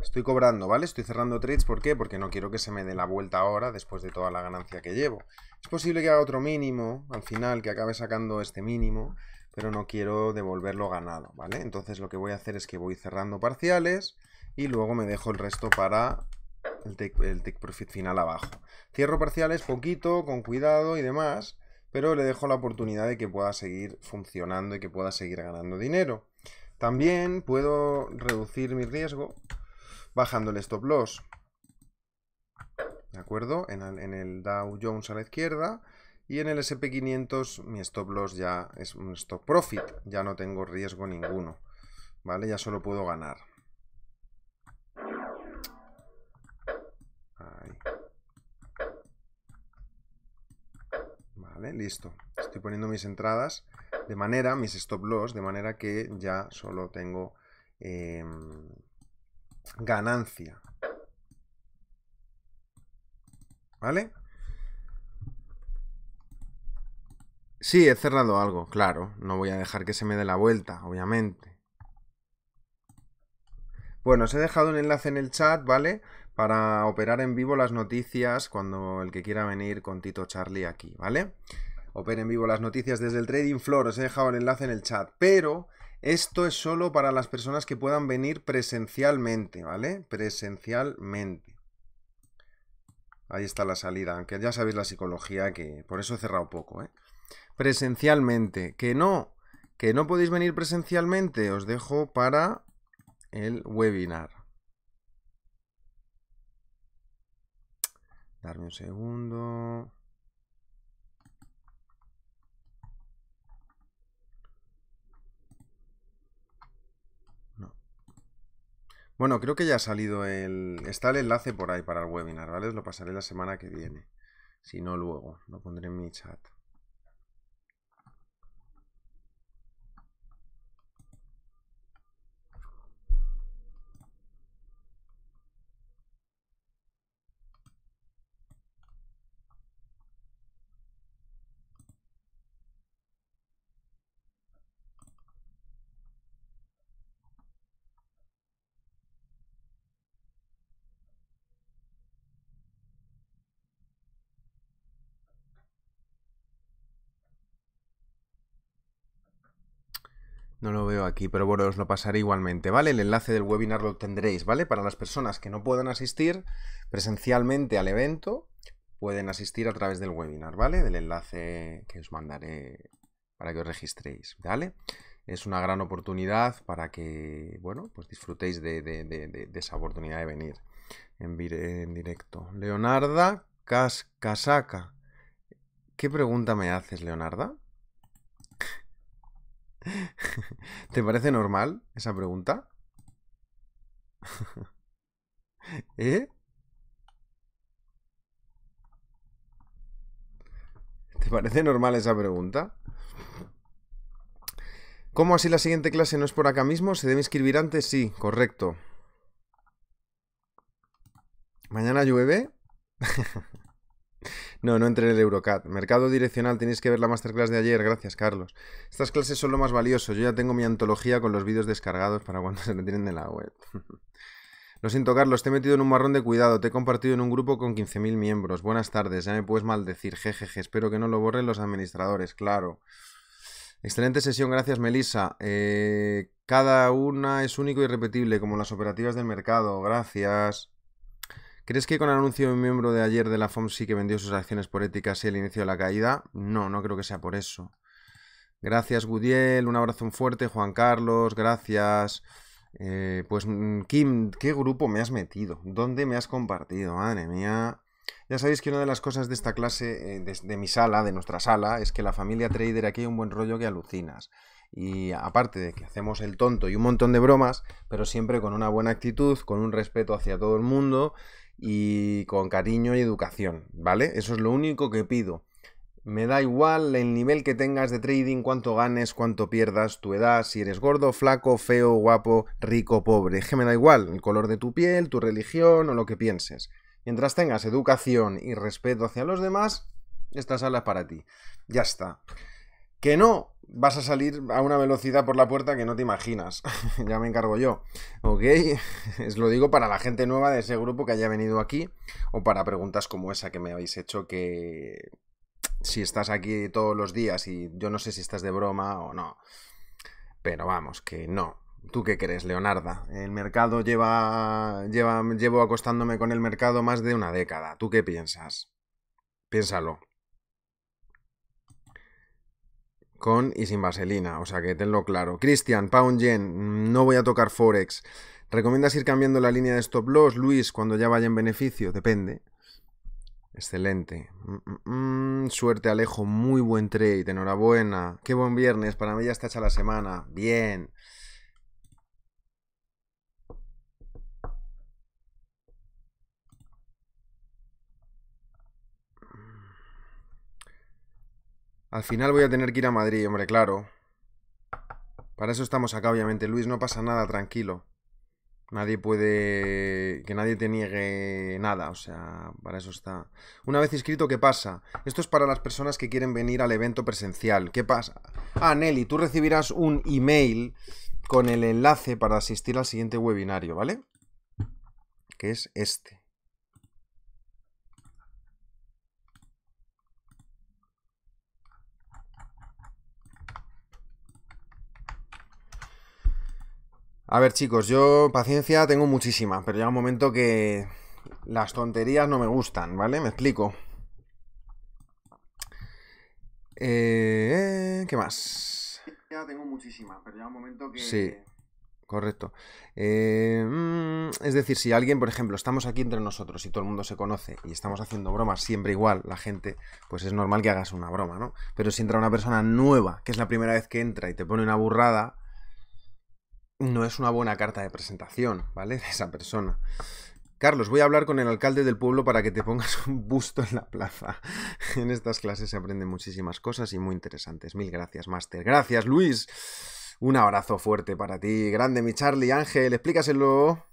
Estoy cobrando, ¿vale? Estoy cerrando trades, ¿por qué? Porque no quiero que se me dé la vuelta ahora después de toda la ganancia que llevo posible que haga otro mínimo al final, que acabe sacando este mínimo, pero no quiero devolverlo ganado, ¿vale? Entonces lo que voy a hacer es que voy cerrando parciales y luego me dejo el resto para el el take profit final abajo. Cierro parciales poquito, con cuidado y demás, pero le dejo la oportunidad de que pueda seguir funcionando y que pueda seguir ganando dinero. También puedo reducir mi riesgo bajando el stop loss ¿de acuerdo? En el, Dow Jones a la izquierda y en el SP500 mi stop loss ya es un stop profit, ya no tengo riesgo ninguno, ¿vale? Ya solo puedo ganar. Vale, listo. Estoy poniendo mis entradas de manera, mis stop loss, de manera que ya solo tengo em, ganancia, ¿Vale? Sí, he cerrado algo, claro. No voy a dejar que se me dé la vuelta, obviamente. Bueno, os he dejado un enlace en el chat, ¿vale? Para operar en vivo las noticias cuando el que quiera venir con Tito Charlie aquí, ¿vale? Operen en vivo las noticias desde el Trading Floor, os he dejado el enlace en el chat, pero esto es solo para las personas que puedan venir presencialmente, ¿vale? Presencialmente. Ahí está la salida, aunque ya sabéis la psicología que por eso he cerrado poco. ¿eh? Presencialmente, que no, que no podéis venir presencialmente, os dejo para el webinar. Darme un segundo. Bueno, creo que ya ha salido el... Está el enlace por ahí para el webinar, ¿vale? lo pasaré la semana que viene. Si no, luego. Lo pondré en mi chat. No lo veo aquí, pero bueno, os lo pasaré igualmente, ¿vale? El enlace del webinar lo tendréis, ¿vale? Para las personas que no puedan asistir presencialmente al evento, pueden asistir a través del webinar, ¿vale? Del enlace que os mandaré para que os registréis, ¿vale? Es una gran oportunidad para que, bueno, pues disfrutéis de, esa oportunidad de venir en, directo. Leonarda Casaca. ¿Qué pregunta me haces, Leonarda? ¿Te parece normal esa pregunta? ¿Eh? ¿Te parece normal esa pregunta? ¿Cómo así la siguiente clase no es por acá mismo? ¿Se debe inscribir antes? Sí, correcto. ¿Mañana llueve? No, no entré en el Eurocat. Mercado direccional, tenéis que ver la masterclass de ayer, gracias Carlos. Estas clases son lo más valioso, yo ya tengo mi antología con los vídeos descargados para cuando se retiren de la web. Lo siento, Carlos, te he metido en un marrón de cuidado. Te he compartido en un grupo con 15.000 miembros. Buenas tardes, ya me puedes maldecir. Jejeje, espero que no lo borren los administradores, claro. Excelente sesión, gracias, Melissa. Eh, cada una es único y repetible, como las operativas del mercado. Gracias. ¿Crees que con el anuncio de un miembro de ayer de la FOMSI que vendió sus acciones por éticas y el inicio de la caída? No, no creo que sea por eso. Gracias, Gudiel. Un abrazo fuerte, Juan Carlos. Gracias. Eh, pues, mm, Kim, ¿qué grupo me has metido? ¿Dónde me has compartido? Madre mía. Ya sabéis que una de las cosas de esta clase, eh, de, de, mi sala, de nuestra sala, es que la familia trader aquí hay un buen rollo que alucinas. Y aparte de que hacemos el tonto y un montón de bromas, pero siempre con una buena actitud, con un respeto hacia todo el mundo y con cariño y educación, ¿vale? Eso es lo único que pido. Me da igual el nivel que tengas de trading, cuánto ganes, cuánto pierdas, tu edad, si eres gordo, flaco, feo, guapo, rico, pobre. que me da igual el color de tu piel, tu religión o lo que pienses. Mientras tengas educación y respeto hacia los demás, esta sala es para ti. Ya está. Que no vas a salir a una velocidad por la puerta que no te imaginas. ya me encargo yo. ¿Ok? Os lo digo para la gente nueva de ese grupo que haya venido aquí o para preguntas como esa que me habéis hecho que si estás aquí todos los días y yo no sé si estás de broma o no. Pero vamos, que no. ¿Tú qué crees, Leonarda? El mercado lleva, lleva llevo acostándome con el mercado más de una década. ¿Tú qué piensas? Piénsalo. con y sin vaselina, o sea que tenlo claro. Cristian, Pound Yen, no voy a tocar Forex. ¿Recomiendas ir cambiando la línea de stop loss, Luis, cuando ya vaya en beneficio? Depende. Excelente. Mm, mm, mm. Suerte, Alejo. Muy buen trade. Enhorabuena. Qué buen viernes. Para mí ya está hecha la semana. Bien. Al final voy a tener que ir a Madrid, hombre, claro. Para eso estamos acá, obviamente, Luis. No pasa nada, tranquilo. Nadie puede... Que nadie te niegue nada, o sea, para eso está. Una vez inscrito, ¿qué pasa? Esto es para las personas que quieren venir al evento presencial. ¿Qué pasa? Ah, Nelly, tú recibirás un email con el enlace para asistir al siguiente webinario, ¿vale? Que es este. A ver, chicos, yo paciencia tengo muchísima, pero llega un momento que las tonterías no me gustan, ¿vale? Me explico. Eh, ¿Qué más? Ya tengo muchísima, pero llega un momento que... Sí, correcto. Eh, mm, es decir, si alguien, por ejemplo, estamos aquí entre nosotros y todo el mundo se conoce y estamos haciendo bromas siempre igual, la gente, pues es normal que hagas una broma, ¿no? Pero si entra una persona nueva, que es la primera vez que entra y te pone una burrada, no es una buena carta de presentación, ¿vale? De esa persona. Carlos, voy a hablar con el alcalde del pueblo para que te pongas un busto en la plaza. En estas clases se aprenden muchísimas cosas y muy interesantes. Mil gracias, Máster. Gracias, Luis. Un abrazo fuerte para ti. Grande, mi Charlie. Ángel, explícaselo.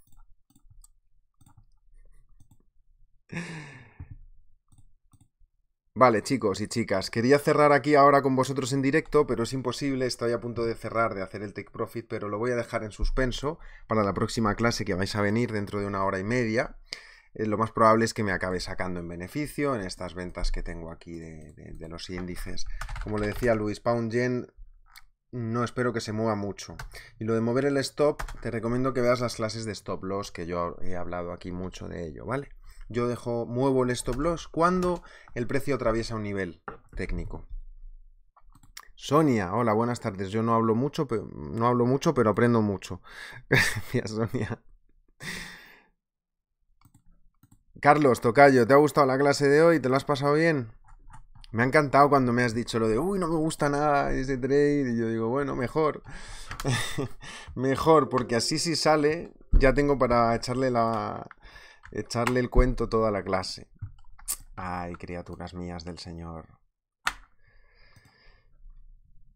Vale, chicos y chicas, quería cerrar aquí ahora con vosotros en directo, pero es imposible, estoy a punto de cerrar, de hacer el Take Profit, pero lo voy a dejar en suspenso para la próxima clase que vais a venir dentro de una hora y media. Eh, lo más probable es que me acabe sacando en beneficio en estas ventas que tengo aquí de, los índices. Como le decía Luis, Pound Jen, no espero que se mueva mucho. Y lo de mover el stop, te recomiendo que veas las clases de stop loss, que yo he hablado aquí mucho de ello, ¿vale? yo dejo, muevo el stop loss cuando el precio atraviesa un nivel técnico. Sonia, hola, buenas tardes. Yo no hablo mucho, pero, no hablo mucho, pero aprendo mucho. Gracias, Sonia. Carlos, tocayo, ¿te ha gustado la clase de hoy? ¿Te lo has pasado bien? Me ha encantado cuando me has dicho lo de, uy, no me gusta nada ese trade. Y yo digo, bueno, mejor. mejor, porque así si sale, ya tengo para echarle la, Echarle el cuento toda la clase. Ay, criaturas mías del Señor.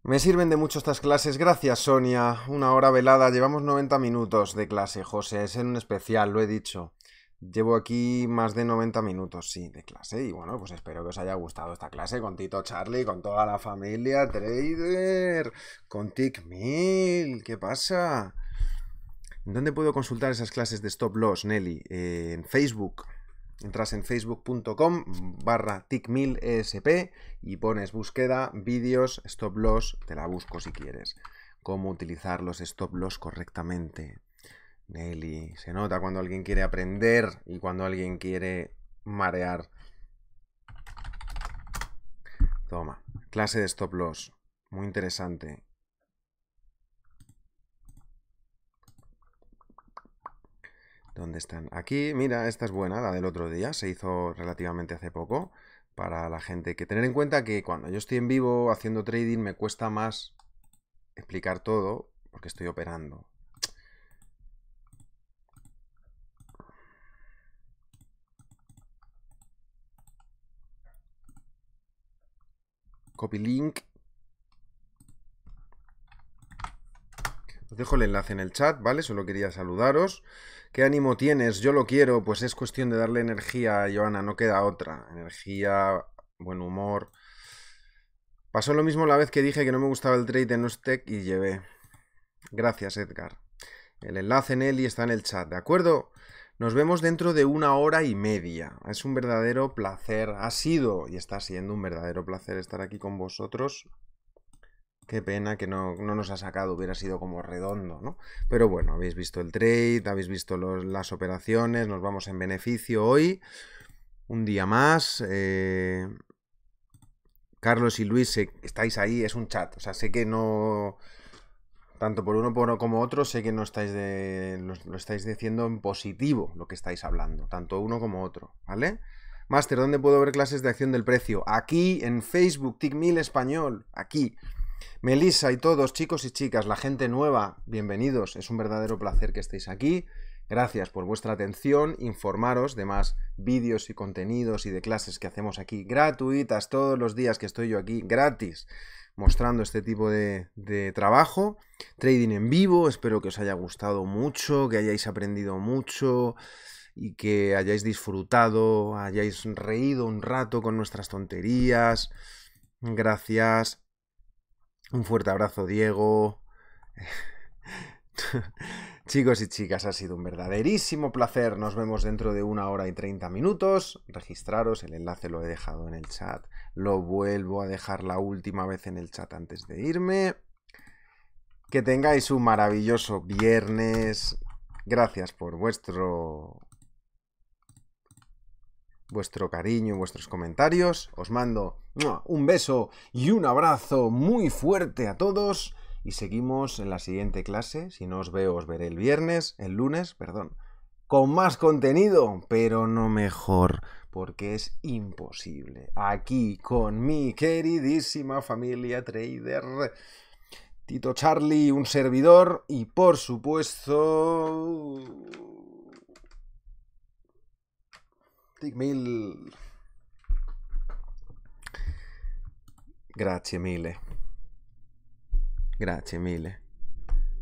Me sirven de mucho estas clases, gracias Sonia. Una hora velada, llevamos 90 minutos de clase, José, es en un especial, lo he dicho. Llevo aquí más de 90 minutos, sí, de clase. Y bueno, pues espero que os haya gustado esta clase con Tito Charlie, con toda la familia Trader, con Tick ¿Qué pasa? ¿Dónde puedo consultar esas clases de stop loss, Nelly? en Facebook. Entras en facebook.com barra tic esp y pones búsqueda, vídeos, stop loss, te la busco si quieres. Cómo utilizar los stop loss correctamente. Nelly, se nota cuando alguien quiere aprender y cuando alguien quiere marear. Toma, clase de stop loss. Muy interesante. ¿Dónde están? Aquí, mira, esta es buena, la del otro día, se hizo relativamente hace poco para la gente. Que tener en cuenta que cuando yo estoy en vivo haciendo trading me cuesta más explicar todo porque estoy operando. Copy link Os dejo el enlace en el chat, ¿vale? Solo quería saludaros. ¿Qué ánimo tienes? Yo lo quiero. Pues es cuestión de darle energía a Joana, no queda otra. Energía, buen humor. Pasó lo mismo la vez que dije que no me gustaba el trade en Nostec y llevé. Gracias, Edgar. El enlace en él y está en el chat, ¿de acuerdo? Nos vemos dentro de una hora y media. Es un verdadero placer. Ha sido y está siendo un verdadero placer estar aquí con vosotros. Qué pena que no, nos ha sacado, hubiera sido como redondo, ¿no? Pero bueno, habéis visto el trade, habéis visto las operaciones, nos vamos en beneficio hoy. Un día más. Eh, Carlos y Luis, estáis ahí, es un chat. O sea, sé que no. Tanto por uno como otro, sé que no estáis de, lo, estáis diciendo en positivo lo que estáis hablando, tanto uno como otro, ¿vale? Master, ¿dónde puedo ver clases de acción del precio? Aquí, en Facebook, TICMIL Español, aquí. Melissa y todos, chicos y chicas, la gente nueva, bienvenidos. Es un verdadero placer que estéis aquí. Gracias por vuestra atención, informaros de más vídeos y contenidos y de clases que hacemos aquí gratuitas todos los días que estoy yo aquí gratis mostrando este tipo de, de, trabajo. Trading en vivo, espero que os haya gustado mucho, que hayáis aprendido mucho y que hayáis disfrutado, hayáis reído un rato con nuestras tonterías. Gracias un fuerte abrazo, Diego. Chicos y chicas, ha sido un verdaderísimo placer. Nos vemos dentro de una hora y treinta minutos. Registraros, el enlace lo he dejado en el chat. Lo vuelvo a dejar la última vez en el chat antes de irme. Que tengáis un maravilloso viernes. Gracias por vuestro vuestro cariño, vuestros comentarios. Os mando un beso y un abrazo muy fuerte a todos. Y seguimos en la siguiente clase. Si no os veo, os veré el viernes, el lunes, perdón, con más contenido, pero no mejor, porque es imposible. Aquí con mi queridísima familia trader. Tito Charlie, un servidor y por supuesto... Gracias mil Grazie mille. Grazie mille.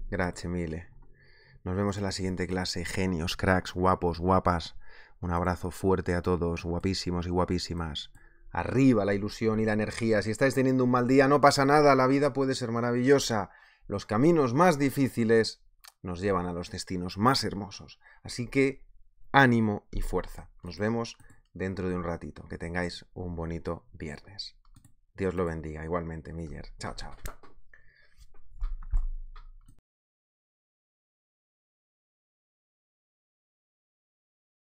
Grazie mille. Nos vemos en la siguiente clase. Genios, cracks, guapos, guapas. Un abrazo fuerte a todos, guapísimos y guapísimas. Arriba la ilusión y la energía. Si estáis teniendo un mal día, no pasa nada. La vida puede ser maravillosa. Los caminos más difíciles nos llevan a los destinos más hermosos. Así que ánimo y fuerza. Nos vemos dentro de un ratito. Que tengáis un bonito viernes. Dios lo bendiga. Igualmente, Miller. Chao, chao.